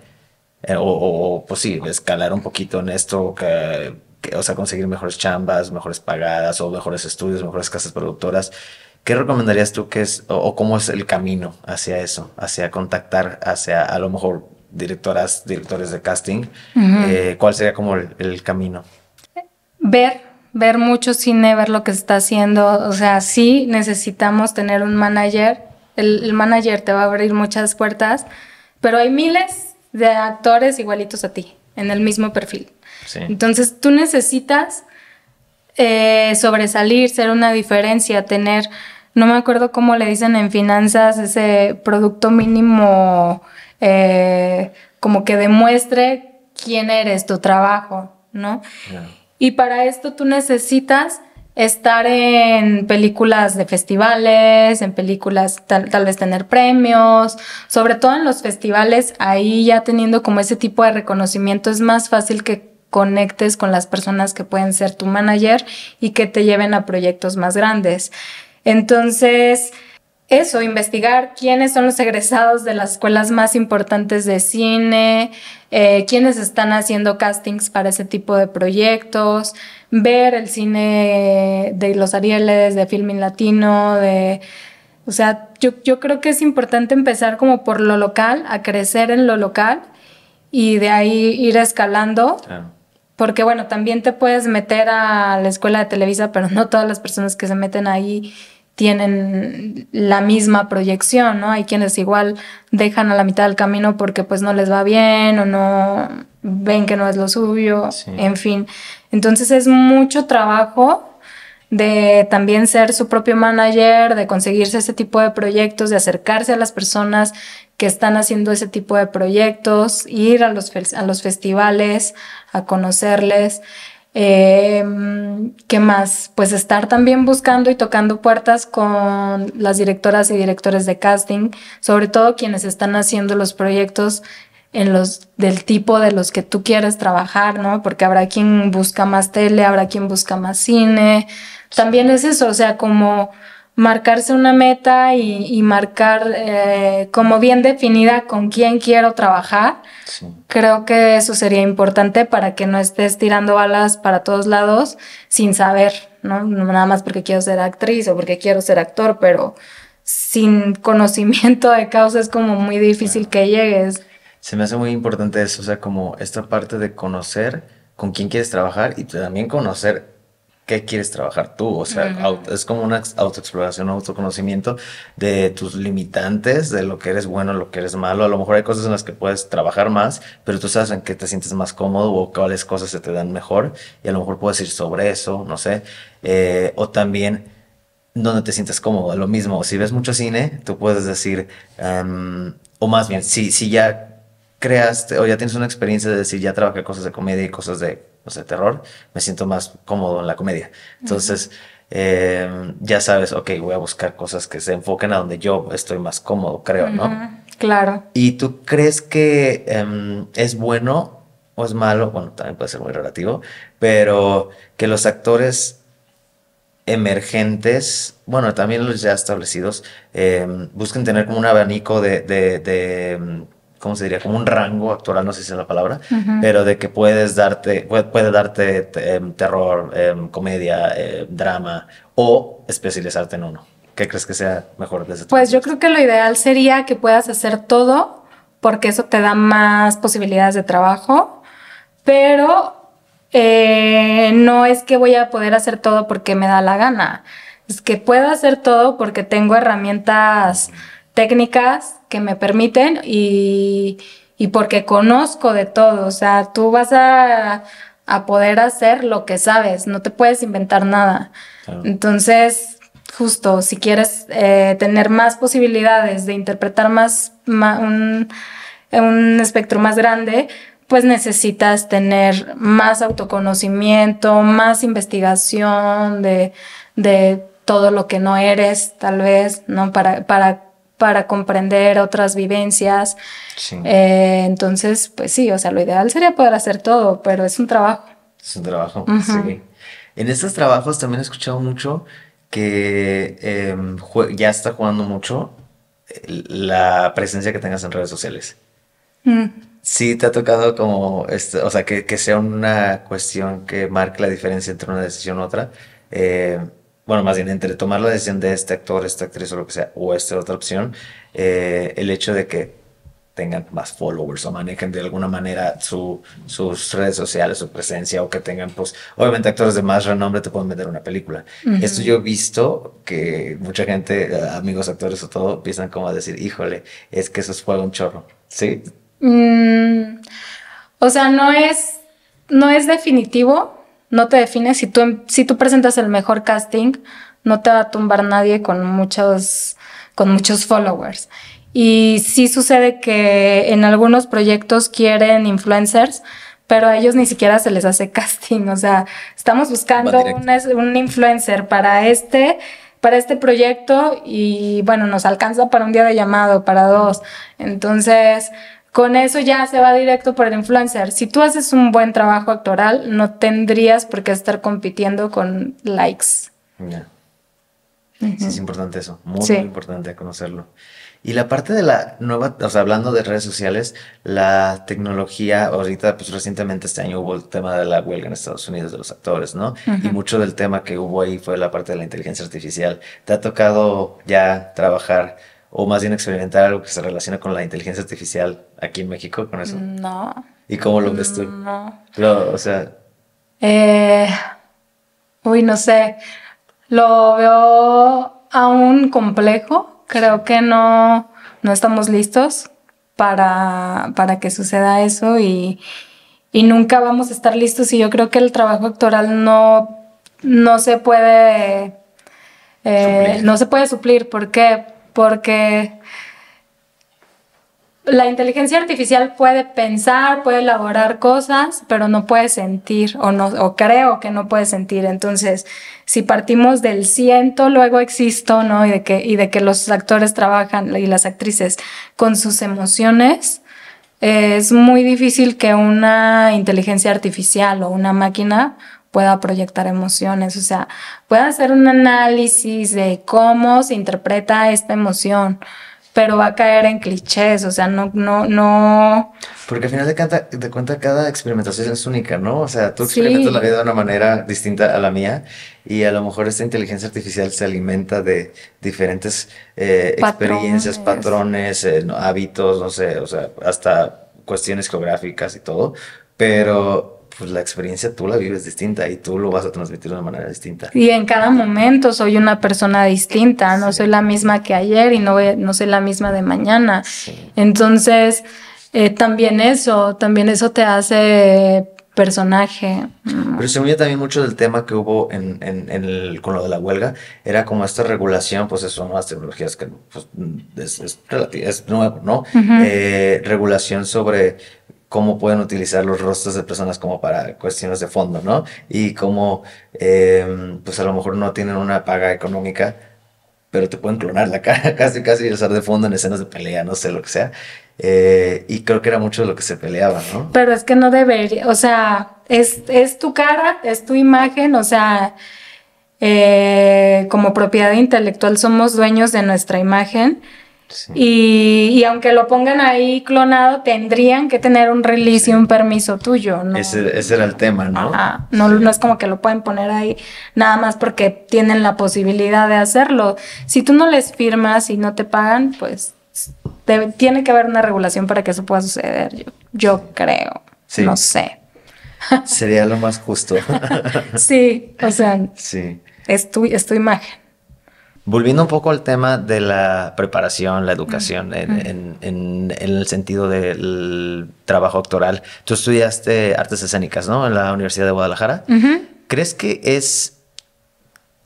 eh, o, pues sí, escalar un poquito en esto, que, o sea, conseguir mejores chambas, mejores pagadas o mejores estudios, mejores casas productoras. ¿Qué recomendarías tú que es, o, cómo es el camino hacia eso, hacia contactar, hacia a lo mejor directoras, directores de casting? Eh, ¿Cuál sería como el, camino? Ver, ver mucho cine, ver lo que se está haciendo. O sea, sí necesitamos tener un manager. El, el, manager te va a abrir muchas puertas, pero hay miles de actores igualitos a ti, en el mismo perfil. Entonces tú necesitas eh, sobresalir, ser una diferencia, tener, no me acuerdo cómo le dicen en finanzas, ese producto mínimo eh, como que demuestre quién eres, tu trabajo, ¿no? Y para esto tú necesitas estar en películas de festivales, en películas tal, vez tener premios, sobre todo en los festivales, ahí ya teniendo como ese tipo de reconocimiento es más fácil que conectes con las personas que pueden ser tu manager y que te lleven a proyectos más grandes. Entonces, eso, investigar quiénes son los egresados de las escuelas más importantes de cine, eh, quiénes están haciendo castings para ese tipo de proyectos, ver el cine de los Arieles, de Filming Latino, de... O sea, yo, yo creo que es importante empezar como por lo local, a crecer en lo local y de ahí ir escalando. Porque bueno, también te puedes meter a la escuela de Televisa, pero no todas las personas que se meten ahí tienen la misma proyección, ¿no? Hay quienes igual dejan a la mitad del camino porque pues no les va bien o no ven que no es lo suyo, en fin. Entonces es mucho trabajo de también ser su propio manager, de conseguirse ese tipo de proyectos, de acercarse a las personas que están haciendo ese tipo de proyectos, ir a los, a los festivales, a conocerles. Em, ¿Qué más? Pues estar también buscando y tocando puertas con las directoras y directores de casting, sobre todo quienes están haciendo los proyectos en los del tipo de los que tú quieres trabajar, ¿no? Porque habrá quien busca más tele, habrá quien busca más cine. También es eso, o sea, como marcarse una meta y, marcar eh, como bien definida con quién quiero trabajar. Creo que eso sería importante para que no estés tirando balas para todos lados sin saber, ¿no? Nada más porque quiero ser actriz o porque quiero ser actor, pero sin conocimiento de causa es como muy difícil que llegues. Se me hace muy importante eso, o sea, como esta parte de conocer con quién quieres trabajar y también conocer qué quieres trabajar tú. O sea, es como una autoexploración, autoconocimiento de tus limitantes, de lo que eres bueno, lo que eres malo. A lo mejor hay cosas en las que puedes trabajar más, pero tú sabes en qué te sientes más cómodo o cuáles cosas se te dan mejor. Y a lo mejor puedes ir sobre eso, no sé. Eh, o también donde te sientes cómodo. Lo mismo, si ves mucho cine, tú puedes decir, em, o más bien, si, si ya creaste o ya tienes una experiencia de decir, ya trabajé cosas de comedia y cosas de de terror, me siento más cómodo en la comedia. Entonces, em, ya sabes, ok, voy a buscar cosas que se enfoquen a donde yo estoy más cómodo, creo, ¿no? Claro. ¿Y tú crees que em, es bueno o es malo? Bueno, también puede ser muy relativo, pero que los actores emergentes, bueno, también los ya establecidos, em, busquen tener como un abanico de ¿cómo se diría? Como un rango actual no sé si es la palabra, pero de que puedes darte, puede, darte em, terror, em, comedia, em, drama o especializarte en uno. ¿Qué crees que sea mejor desde Pues yo creo que lo ideal sería que puedas hacer todo porque eso te da más posibilidades de trabajo, pero eh, no es que voy a poder hacer todo porque me da la gana, es que puedo hacer todo porque tengo herramientas técnicas que me permiten y, porque conozco de todo. O sea, tú vas a, poder hacer lo que sabes, no te puedes inventar nada. Entonces, justo, si quieres eh, tener más posibilidades de interpretar más, un, espectro más grande, pues necesitas tener más autoconocimiento, más investigación de, todo lo que no eres, tal vez, ¿no? Para, para para comprender otras vivencias. Eh, entonces, pues sí, o sea, lo ideal sería poder hacer todo, pero es un trabajo. Es un trabajo, sí. En estos trabajos también he escuchado mucho que em, ya está jugando mucho eh, la presencia que tengas en redes sociales. Mm. Sí, te ha tocado como, este, o sea, que, sea una cuestión que marque la diferencia entre una decisión otra. Eh, bueno, más bien entre tomar la decisión de este actor, esta actriz o lo que sea, o esta otra opción, eh, el hecho de que tengan más followers o manejen de alguna manera su, sus redes sociales, su presencia o que tengan, pues, obviamente actores de más renombre te pueden vender una película. Esto yo he visto que mucha gente, amigos actores o todo, empiezan como a decir, híjole, es que eso es juego un chorro, ¿sí? Mm, o sea, no es, no es definitivo, no te defines. Si tú, em, si tú presentas el mejor casting, no te va a tumbar nadie con muchos, con muchos followers. Y sí sucede que en algunos proyectos quieren influencers, pero a ellos ni siquiera se les hace casting. O sea, estamos buscando un, un influencer para este, para este proyecto y bueno, nos alcanza para un día de llamado, para dos. Entonces, con eso ya se va directo para el influencer. Si tú haces un buen trabajo actoral, no tendrías por qué estar compitiendo con likes. Sí, es importante eso, muy, importante conocerlo. Y la parte de la nueva, o sea, hablando de redes sociales, la tecnología, ahorita, pues recientemente este año hubo el tema de la huelga en Estados Unidos de los actores, ¿no? Y mucho del tema que hubo ahí fue la parte de la inteligencia artificial. ¿Te ha tocado ya trabajar o más bien experimentar algo que se relaciona con la inteligencia artificial aquí en México con eso? No. ¿Y cómo lo ves tú? No. o sea. Eh, uy, no sé. Lo veo aún complejo. Creo que no, no estamos listos para, que suceda eso y, nunca vamos a estar listos. Y yo creo que el trabajo actoral no, no se puede. Eh, no se puede suplir. ¿Por qué? porque la inteligencia artificial puede pensar, puede elaborar cosas, pero no puede sentir o no o creo que no puede sentir. Entonces, si partimos del siento, luego existo, ¿no? Y de que los actores trabajan y las actrices con sus emociones, es muy difícil que una inteligencia artificial o una máquina pueda proyectar emociones, o sea, pueda hacer un análisis de cómo se interpreta esta emoción, pero va a caer en clichés, o sea, no, no, no. Porque al final de, cuenta, de cada experimentación es única, ¿no? O sea, tú experimentas la vida de una manera distinta a la mía y a lo mejor esta inteligencia artificial se alimenta de diferentes eh, experiencias, patrones, eh, hábitos, no sé, o sea, hasta cuestiones geográficas y todo, pero pues la experiencia tú la vives distinta y tú lo vas a transmitir de una manera distinta. Y en cada momento soy una persona distinta, no soy la misma que ayer y no, no soy la misma de mañana. Entonces, eh, también eso, también eso te hace personaje. Mm. Pero se unía también mucho del tema que hubo en, con lo de la huelga, era como esta regulación, pues eso, nuevas tecnologías que pues, es, nuevo, ¿no? Eh, regulación sobre cómo pueden utilizar los rostros de personas como para cuestiones de fondo, ¿no? Y cómo, em, pues a lo mejor no tienen una paga económica, pero te pueden clonar la cara casi, casi y usar de fondo en escenas de pelea, no sé, lo que sea. Eh, y creo que era mucho de lo que se peleaba, ¿no? Pero es que no debería, o sea, es, es tu cara, es tu imagen, o sea, eh, como propiedad intelectual somos dueños de nuestra imagen y, aunque lo pongan ahí clonado, tendrían que tener un release y un permiso tuyo, ¿no? Ese, ese era el tema, ¿no? No, no es como que lo pueden poner ahí nada más porque tienen la posibilidad de hacerlo. Si tú no les firmas y no te pagan, pues tiene que haber una regulación para que eso pueda suceder, yo, yo creo. No sé. Sería lo más justo. sí, o sea, Es, es tu imagen. Volviendo un poco al tema de la preparación, la educación, en, el sentido del trabajo doctoral. tú estudiaste artes escénicas, ¿no? En la Universidad de Guadalajara. ¿Crees que es,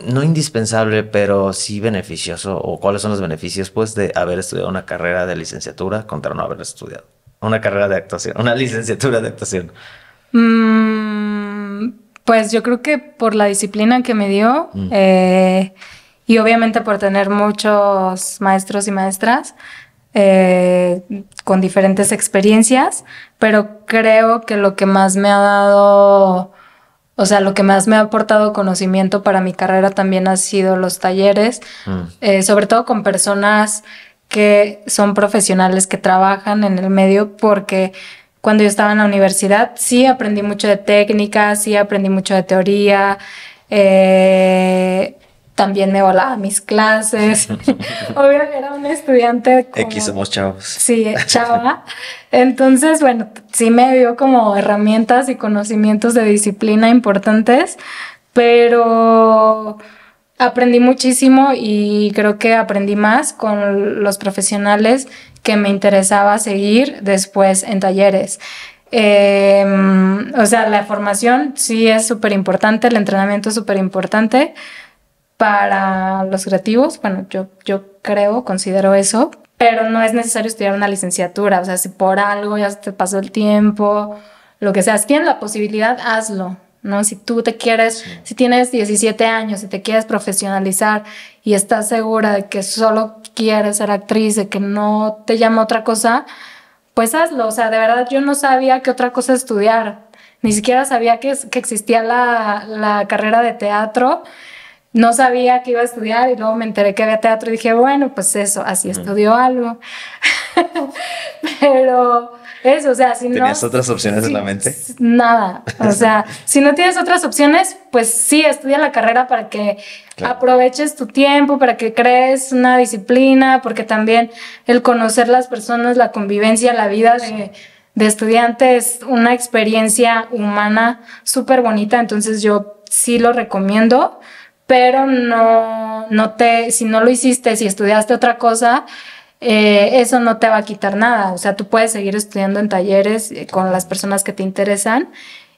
no indispensable, pero sí beneficioso, o cuáles son los beneficios, pues, de haber estudiado una carrera de licenciatura contra no haber estudiado? Una carrera de actuación, una licenciatura de actuación. Mm, pues yo creo que por la disciplina que me dio, mm. eh, y obviamente por tener muchos maestros y maestras eh, con diferentes experiencias, pero creo que lo que más me ha dado, o sea, lo que más me ha aportado conocimiento para mi carrera también ha sido los talleres, mm. eh, sobre todo con personas que son profesionales que trabajan en el medio porque cuando yo estaba en la universidad sí aprendí mucho de técnica, sí aprendí mucho de teoría, eh, también me volaba mis clases. obviamente era un estudiante. X somos chavos. Sí, chava. Entonces, bueno, sí me dio como herramientas y conocimientos de disciplina importantes, pero aprendí muchísimo y creo que aprendí más con los profesionales que me interesaba seguir después en talleres. Em, o sea, la formación sí es súper importante, el entrenamiento es súper importante para los creativos, bueno, yo, yo creo, considero eso, pero no es necesario estudiar una licenciatura, o sea, si por algo ya te pasó el tiempo, lo que sea, si tienes la posibilidad, hazlo, ¿no? Si tú te quieres, si tienes 17 años, si te quieres profesionalizar y estás segura de que solo quieres ser actriz, de que no te llama otra cosa, pues hazlo, o sea, de verdad yo no sabía qué otra cosa estudiar, ni siquiera sabía que, que existía la, la carrera de teatro no sabía que iba a estudiar y luego me enteré que había teatro y dije, bueno, pues eso, así estudió algo. Pero eso, o sea, si no... tienes otras opciones en la mente? Nada, o sea, si no tienes otras opciones, pues sí, estudia la carrera para que aproveches tu tiempo, para que crees una disciplina, porque también el conocer las personas, la convivencia, la vida de de estudiante es una experiencia humana súper bonita, entonces yo sí lo recomiendo, pero no, no te, si no lo hiciste, si estudiaste otra cosa, eh, eso no te va a quitar nada. O sea, tú puedes seguir estudiando en talleres eh, con las personas que te interesan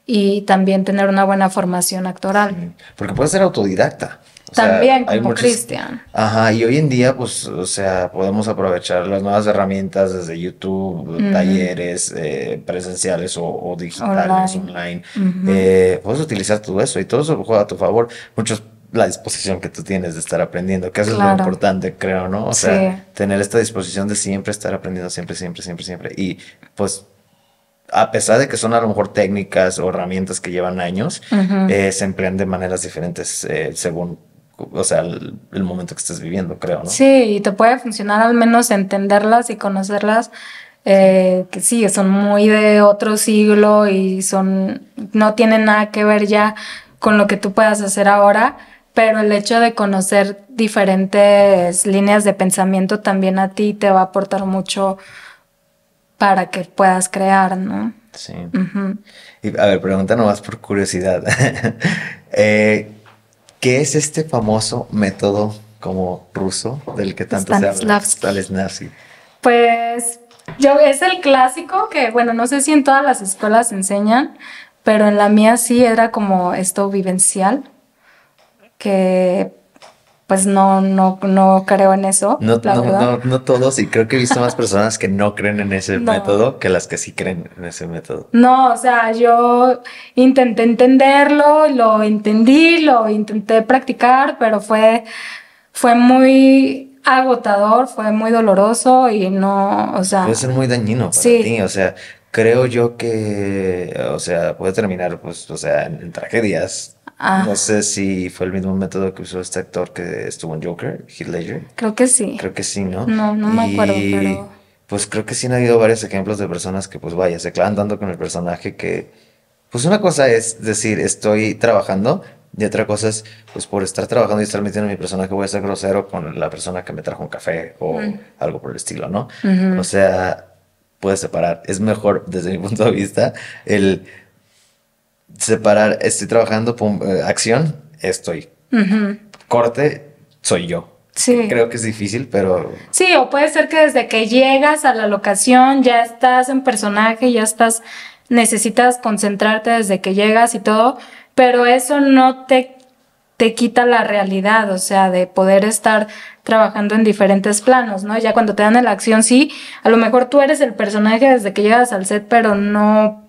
y también tener una buena formación actoral. porque puedes ser autodidacta. también, como Cristian. Ajá, y hoy en día, pues, o sea, podemos aprovechar las nuevas herramientas desde YouTube, talleres eh, presenciales o, digitales, online. puedes utilizar todo eso y todo eso juega a tu favor. Muchos la disposición que tú tienes de estar aprendiendo, que eso es lo importante, creo, ¿no? O sea, tener esta disposición de siempre estar aprendiendo, siempre, siempre, siempre, siempre. Y pues, a pesar de que son a lo mejor técnicas o herramientas que llevan años, eh, se emplean de maneras diferentes eh, según, o sea, el, momento que estés viviendo, creo, ¿no? Sí, y te puede funcionar al menos entenderlas y conocerlas. Eh, que sí, son muy de otro siglo y son, no tienen nada que ver ya con lo que tú puedas hacer ahora, pero el hecho de conocer diferentes líneas de pensamiento también a ti te va a aportar mucho para que puedas crear, ¿no? Sí. y, a ver, pregunta nomás por curiosidad. Eh, ¿Qué es este famoso método como ruso del que tanto se habla? Stanislavski. Pues yo, es el clásico que, bueno, no sé si en todas las escuelas enseñan, pero en la mía sí era como esto vivencial que pues no, no, no creo en eso. No, todos, y creo que he visto más personas que no creen en ese método que las que sí creen en ese método. No, o sea, yo intenté entenderlo, lo entendí, lo intenté practicar, pero fue, fue muy agotador, fue muy doloroso y no, o sea... Puede ser muy dañino para sí. ti, o sea, creo yo que, o sea, puede terminar, pues, o sea, en, tragedias. Ah. No sé si fue el mismo método que usó este actor que estuvo en Joker, Heath Ledger. Creo que sí. Creo que sí, ¿no? No, no me acuerdo, pero... Pues creo que sí han habido varios ejemplos de personas que, pues, vaya, se clavan dando con el personaje que... Pues una cosa es decir, estoy trabajando, y otra cosa es, pues por estar trabajando y estar metiendo a mi personaje, voy a ser grosero con la persona que me trajo un café o mm. algo por el estilo, ¿no? O sea, puedes separar. Es mejor, desde mi punto de vista, el separar, estoy trabajando, eh, acción, estoy. Corte, soy yo. Sí. Creo que es difícil, pero... Sí, o puede ser que desde que llegas a la locación ya estás en personaje, ya estás, necesitas concentrarte desde que llegas y todo, pero eso no te te quita la realidad, o sea, de poder estar trabajando en diferentes planos, ¿no? Ya cuando te dan la acción, sí, a lo mejor tú eres el personaje desde que llegas al set, pero no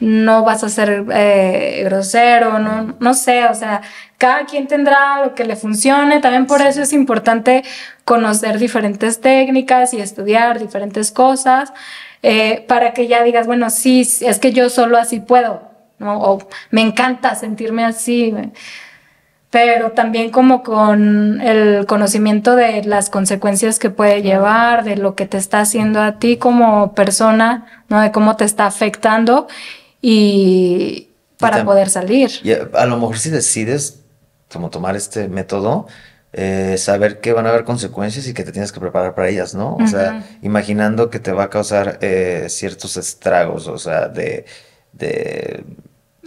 no vas a ser eh, grosero, no, no sé, o sea, cada quien tendrá lo que le funcione, también por eso es importante conocer diferentes técnicas y estudiar diferentes cosas, eh, para que ya digas, bueno, sí, es que yo solo así puedo, ¿no? O me encanta sentirme así pero también como con el conocimiento de las consecuencias que puede llevar, de lo que te está haciendo a ti como persona, ¿no? De cómo te está afectando y para poder salir. Y a lo mejor si decides como tomar este método, eh, saber que van a haber consecuencias y que te tienes que preparar para ellas, ¿no? O sea, imaginando que te va a causar eh, ciertos estragos, o sea, de, de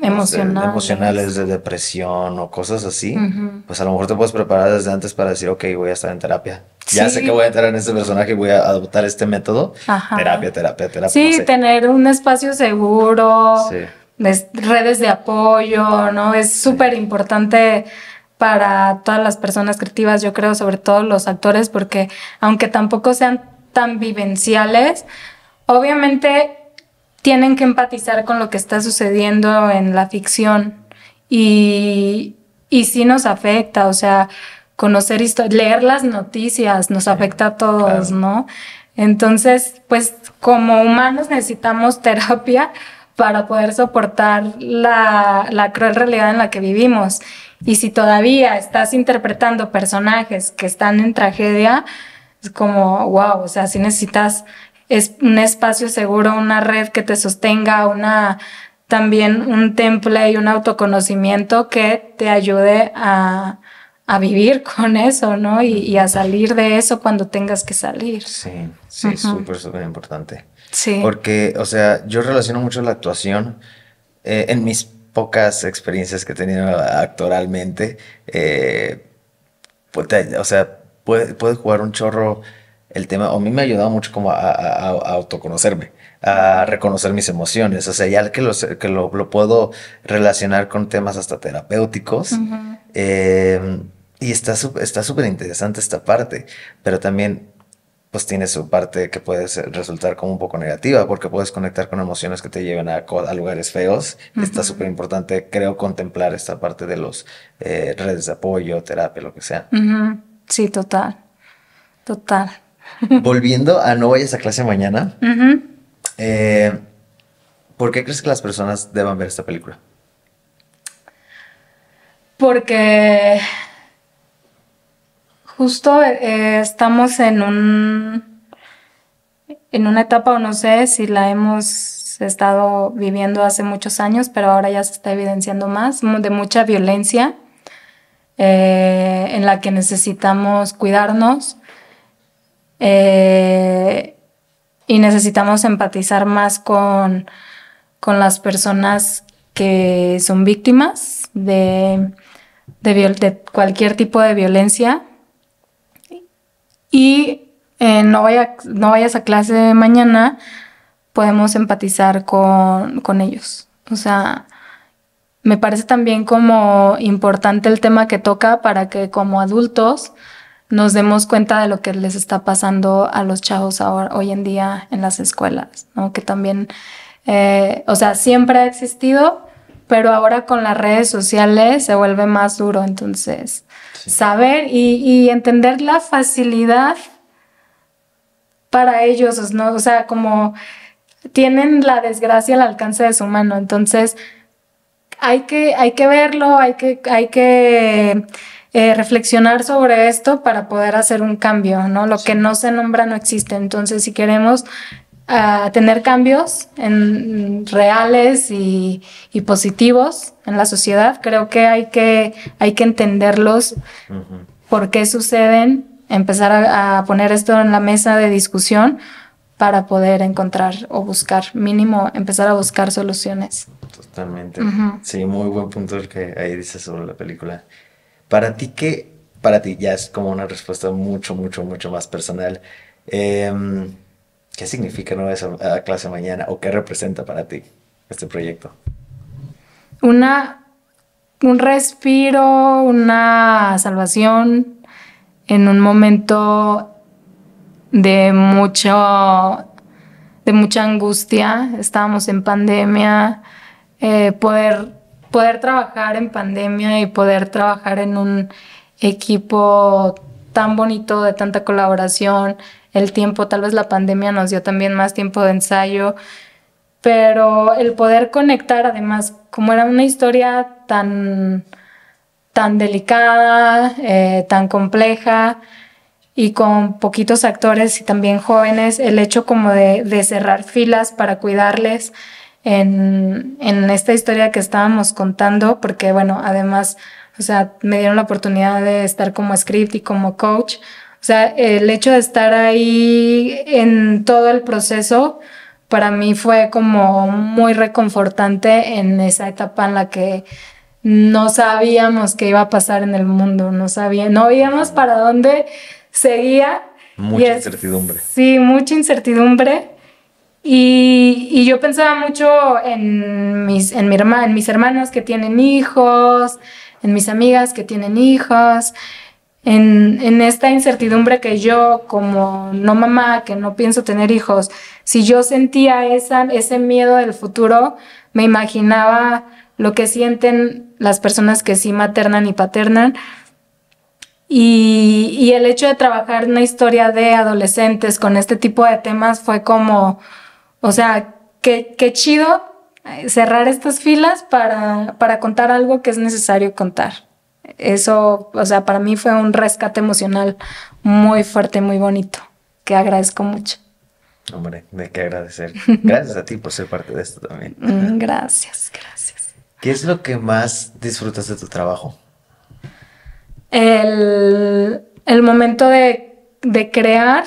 emocionales. De, emocionales de depresión o cosas así, pues a lo mejor te puedes preparar desde antes para decir, ok, voy a estar en terapia. Ya sé que voy a entrar en este personaje voy a adoptar este método. Terapia, terapia, terapia. Sí, tener un espacio seguro, redes de apoyo, ¿no? Es súper importante para todas las personas creativas, yo creo, sobre todo los actores, porque aunque tampoco sean tan vivenciales, obviamente tienen que empatizar con lo que está sucediendo en la ficción y, y sí nos afecta, o sea, conocer historias, leer las noticias nos afecta a todos, ¿no? Entonces, pues como humanos necesitamos terapia para poder soportar la, cruel realidad en la que vivimos. Y si todavía estás interpretando personajes que están en tragedia, es como, wow, o sea, si necesitas es un espacio seguro, una red que te sostenga, una también un temple y un autoconocimiento que te ayude a, vivir con eso, ¿no? Y, a salir de eso cuando tengas que salir. Sí, sí, súper, súper importante. Sí. Porque, o sea, yo relaciono mucho la actuación eh, en mis pocas experiencias que he tenido actoralmente. Eh, pues, o sea, puedes puede jugar un chorro el tema, a mí me ha ayudado mucho como a, autoconocerme, a reconocer mis emociones, o sea, ya que, que lo, puedo relacionar con temas hasta terapéuticos. Em, y está súper interesante esta parte, pero también pues tiene su parte que puede resultar como un poco negativa, porque puedes conectar con emociones que te lleven a, lugares feos. Está súper importante, creo, contemplar esta parte de los eh, redes de apoyo, terapia, lo que sea. Sí, total, total volviendo a no vayas a clase mañana, eh, ¿por qué crees que las personas deban ver esta película? Porque justo eh, estamos en un en una etapa o no sé si la hemos estado viviendo hace muchos años, pero ahora ya se está evidenciando más de mucha violencia eh, en la que necesitamos cuidarnos eh, y necesitamos empatizar más con, con, las personas que son víctimas de, de, cualquier tipo de violencia. Y eh, no, vaya, no vayas a clase mañana, podemos empatizar con, con ellos. O sea, me parece también como importante el tema que toca para que como adultos nos demos cuenta de lo que les está pasando a los chavos ahora, hoy en día en las escuelas, ¿no? Que también, eh, o sea, siempre ha existido, pero ahora con las redes sociales se vuelve más duro. Entonces, saber y, y, entender la facilidad para ellos, ¿no? O sea, como tienen la desgracia al alcance de su mano. Entonces, hay que, hay que verlo, hay que, hay que eh, reflexionar sobre esto para poder hacer un cambio, ¿no? Lo que no se nombra no existe. Entonces, si queremos ah, tener cambios reales y, positivos en la sociedad, creo que hay que, hay que entenderlos, por qué suceden, empezar a, poner esto en la mesa de discusión para poder encontrar o buscar, mínimo empezar a buscar soluciones. Totalmente. Sí, muy buen punto el que ahí dice sobre la película. Para ti, ¿qué? Para ti, ya es como una respuesta mucho, mucho, mucho más personal. Em, ¿Qué significa no esa a clase mañana o qué representa para ti este proyecto? Una, un respiro, una salvación en un momento de mucho, de mucha angustia. Estábamos en pandemia, eh, poder poder trabajar en pandemia y poder trabajar en un equipo tan bonito, de tanta colaboración, el tiempo, tal vez la pandemia nos dio también más tiempo de ensayo, pero el poder conectar además, como era una historia tan, tan delicada, eh, tan compleja y con poquitos actores y también jóvenes, el hecho como de cerrar filas para cuidarles en, en esta historia que estábamos contando, porque bueno, además, o sea, me dieron la oportunidad de estar como script y como coach. O sea, el hecho de estar ahí en todo el proceso, para mí fue como muy reconfortante en esa etapa en la que no sabíamos qué iba a pasar en el mundo, no sabíamos para dónde seguía. Mucha incertidumbre. Sí, mucha incertidumbre. Y, yo pensaba mucho en mis, en mis hermanos que tienen hijos, en mis amigas que tienen hijos, en, en, esta incertidumbre que yo como no mamá, que no pienso tener hijos, si yo sentía esa, ese miedo del futuro, me imaginaba lo que sienten las personas que sí maternan y paternan. y el hecho de trabajar una historia de adolescentes con este tipo de temas fue como o sea, qué, chido eh, cerrar estas filas para, para contar algo que es necesario contar. Eso, o sea, para mí fue un rescate emocional muy fuerte, muy bonito, que agradezco mucho. Hombre, de qué agradecer. Gracias a ti por ser parte de esto también. Mm, gracias, gracias. ¿Qué es lo que más disfrutas de tu trabajo? El, el momento de, de crear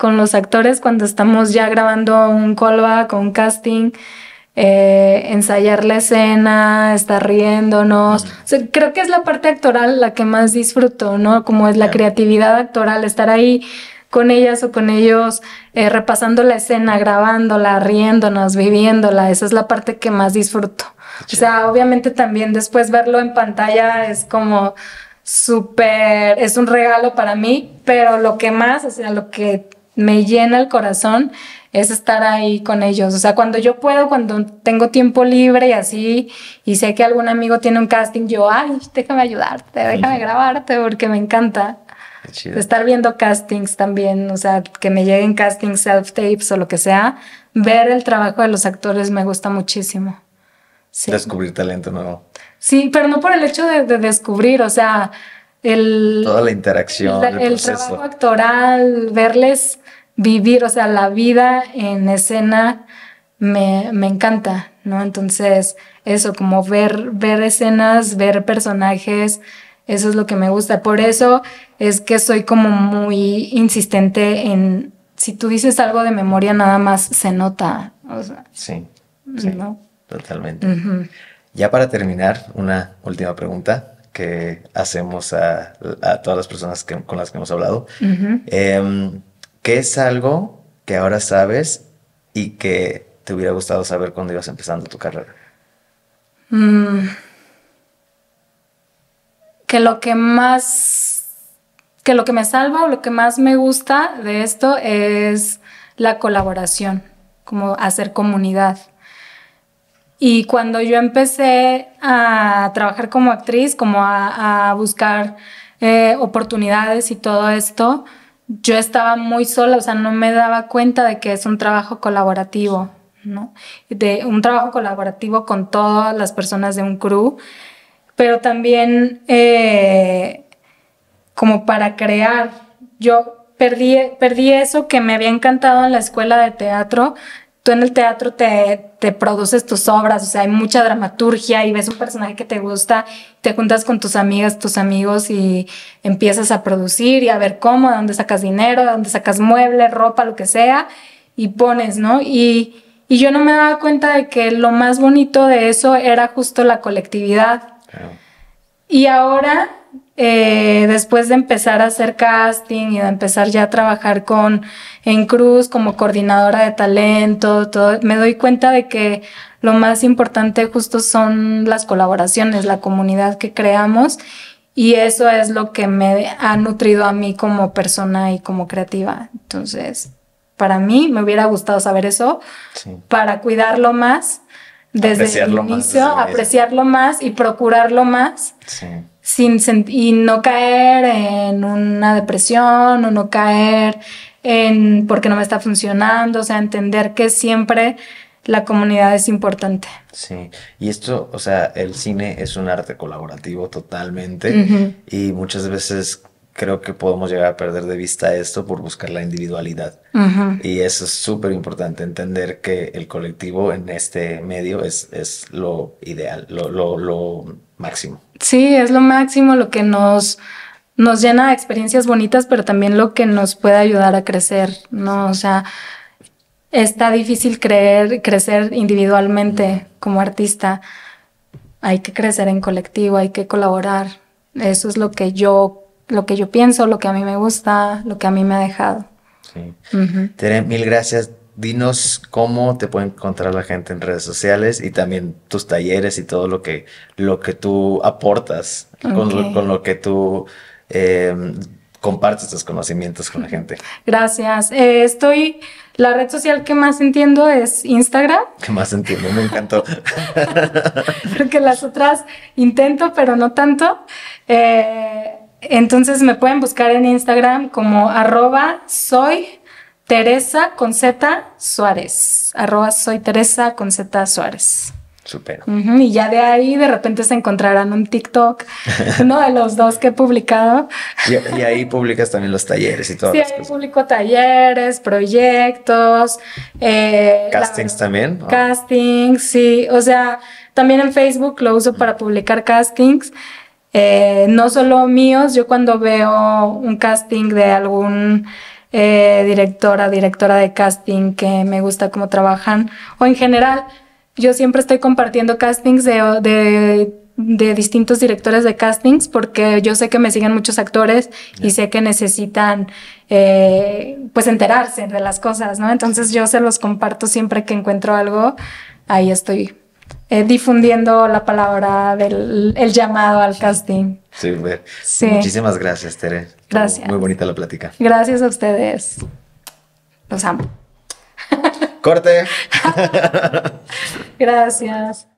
con los actores cuando estamos ya grabando un callback un casting, eh, ensayar la escena, estar riéndonos. creo que es la parte actoral la que más disfruto, ¿no? Como es la creatividad actoral, estar ahí con ellas o con ellos, eh, repasando la escena, grabándola, riéndonos, viviéndola. Esa es la parte que más disfruto. O sea, obviamente también después verlo en pantalla es como súper, es un regalo para mí, pero lo que más, o sea, lo que me llena el corazón es estar ahí con ellos. O sea, cuando yo puedo, cuando tengo tiempo libre y así, y sé que algún amigo tiene un casting, yo, ay, déjame ayudarte, déjame grabarte, porque me encanta. Estar viendo castings también, o sea, que me lleguen castings, self-tapes o lo que sea, ver el trabajo de los actores me gusta muchísimo. Sí. Descubrir talento nuevo. Sí, pero no por el hecho de, descubrir, o sea, el... Toda la interacción. El, proceso, el trabajo actoral, verles vivir, o sea, la vida en escena me, encanta, ¿no? Entonces, eso, como ver, ver escenas, ver personajes, eso es lo que me gusta. Por eso es que soy como muy insistente en, si tú dices algo de memoria, nada más se nota. O sea, sí, sí totalmente. Ya para terminar, una última pregunta que hacemos a, todas las personas con las que hemos hablado. ¿Qué es algo que ahora sabes y que te hubiera gustado saber cuando ibas empezando tu carrera? Mm. Que lo que más, que lo que me salva o lo que más me gusta de esto es la colaboración, como hacer comunidad. Y cuando yo empecé a trabajar como actriz, como a, buscar eh, oportunidades y todo esto, yo estaba muy sola, o sea, no me daba cuenta de que es un trabajo colaborativo, ¿no? De un trabajo colaborativo con todas las personas de un crew, pero también eh, como para crear. Yo perdí eso que me había encantado en la escuela de teatro, tú en el teatro te, te, produces tus obras, o sea, hay mucha dramaturgia y ves un personaje que te gusta, te juntas con tus amigas, tus amigos y empiezas a producir y a ver cómo, de dónde sacas dinero, de dónde sacas muebles, ropa, lo que sea, y pones, ¿no? Y, y yo no me daba cuenta de que lo más bonito de eso era justo la colectividad. Y ahora eh, después de empezar a hacer casting y de empezar ya a trabajar con en Cruz como coordinadora de talento, todo, me doy cuenta de que lo más importante justo son las colaboraciones, la comunidad que creamos y eso es lo que me ha nutrido a mí como persona y como creativa. Entonces, para mí me hubiera gustado saber eso para cuidarlo más desde el inicio, apreciarlo más y procurarlo más sin y no caer en una depresión o no caer en porque no me está funcionando, o sea, entender que siempre la comunidad es importante. Sí, y esto, o sea, el cine es un arte colaborativo totalmente y muchas veces creo que podemos llegar a perder de vista esto por buscar la individualidad. Y eso es súper importante, entender que el colectivo en este medio es, es lo ideal, lo, lo máximo. Sí, es lo máximo lo que nos, nos llena de experiencias bonitas, pero también lo que nos puede ayudar a crecer, ¿no? O sea, está difícil creer, crecer individualmente como artista. Hay que crecer en colectivo, hay que colaborar. Eso es lo que yo, lo que yo pienso, lo que a mí me gusta, lo que a mí me ha dejado. Sí. mil gracias dinos cómo te puede encontrar la gente en redes sociales y también tus talleres y todo lo que, lo que tú aportas, con, lo, que tú... Em, compartes tus conocimientos con la gente. Gracias. Eh, estoy, la red social que más entiendo es Instagram. Que más entiendo, me encantó. Porque las otras intento, pero no tanto. Eh, entonces me pueden buscar en Instagram como arroba soy Teresa con Z Suárez. Arroba soy Teresa con Suárez. Super. Y ya de ahí de repente se encontrarán un TikTok, uno de los dos que he publicado. Y, ahí publicas también los talleres y todo. Sí, ahí publico talleres, proyectos. Eh, castings también. Castings, sí. O sea, también en Facebook lo uso para publicar castings. Eh, no solo míos, yo cuando veo un casting de algún eh, directora, directora de casting, que me gusta cómo trabajan, o en general, yo siempre estoy compartiendo castings de, distintos directores de castings porque yo sé que me siguen muchos actores y sé que necesitan eh, pues enterarse de las cosas, ¿no? Entonces yo se los comparto siempre que encuentro algo, ahí estoy eh, difundiendo la palabra del llamado al casting. Sí. Muchísimas gracias, Tere. Gracias. Muy bonita la plática. Gracias a ustedes. Los amo. Corte. Gracias.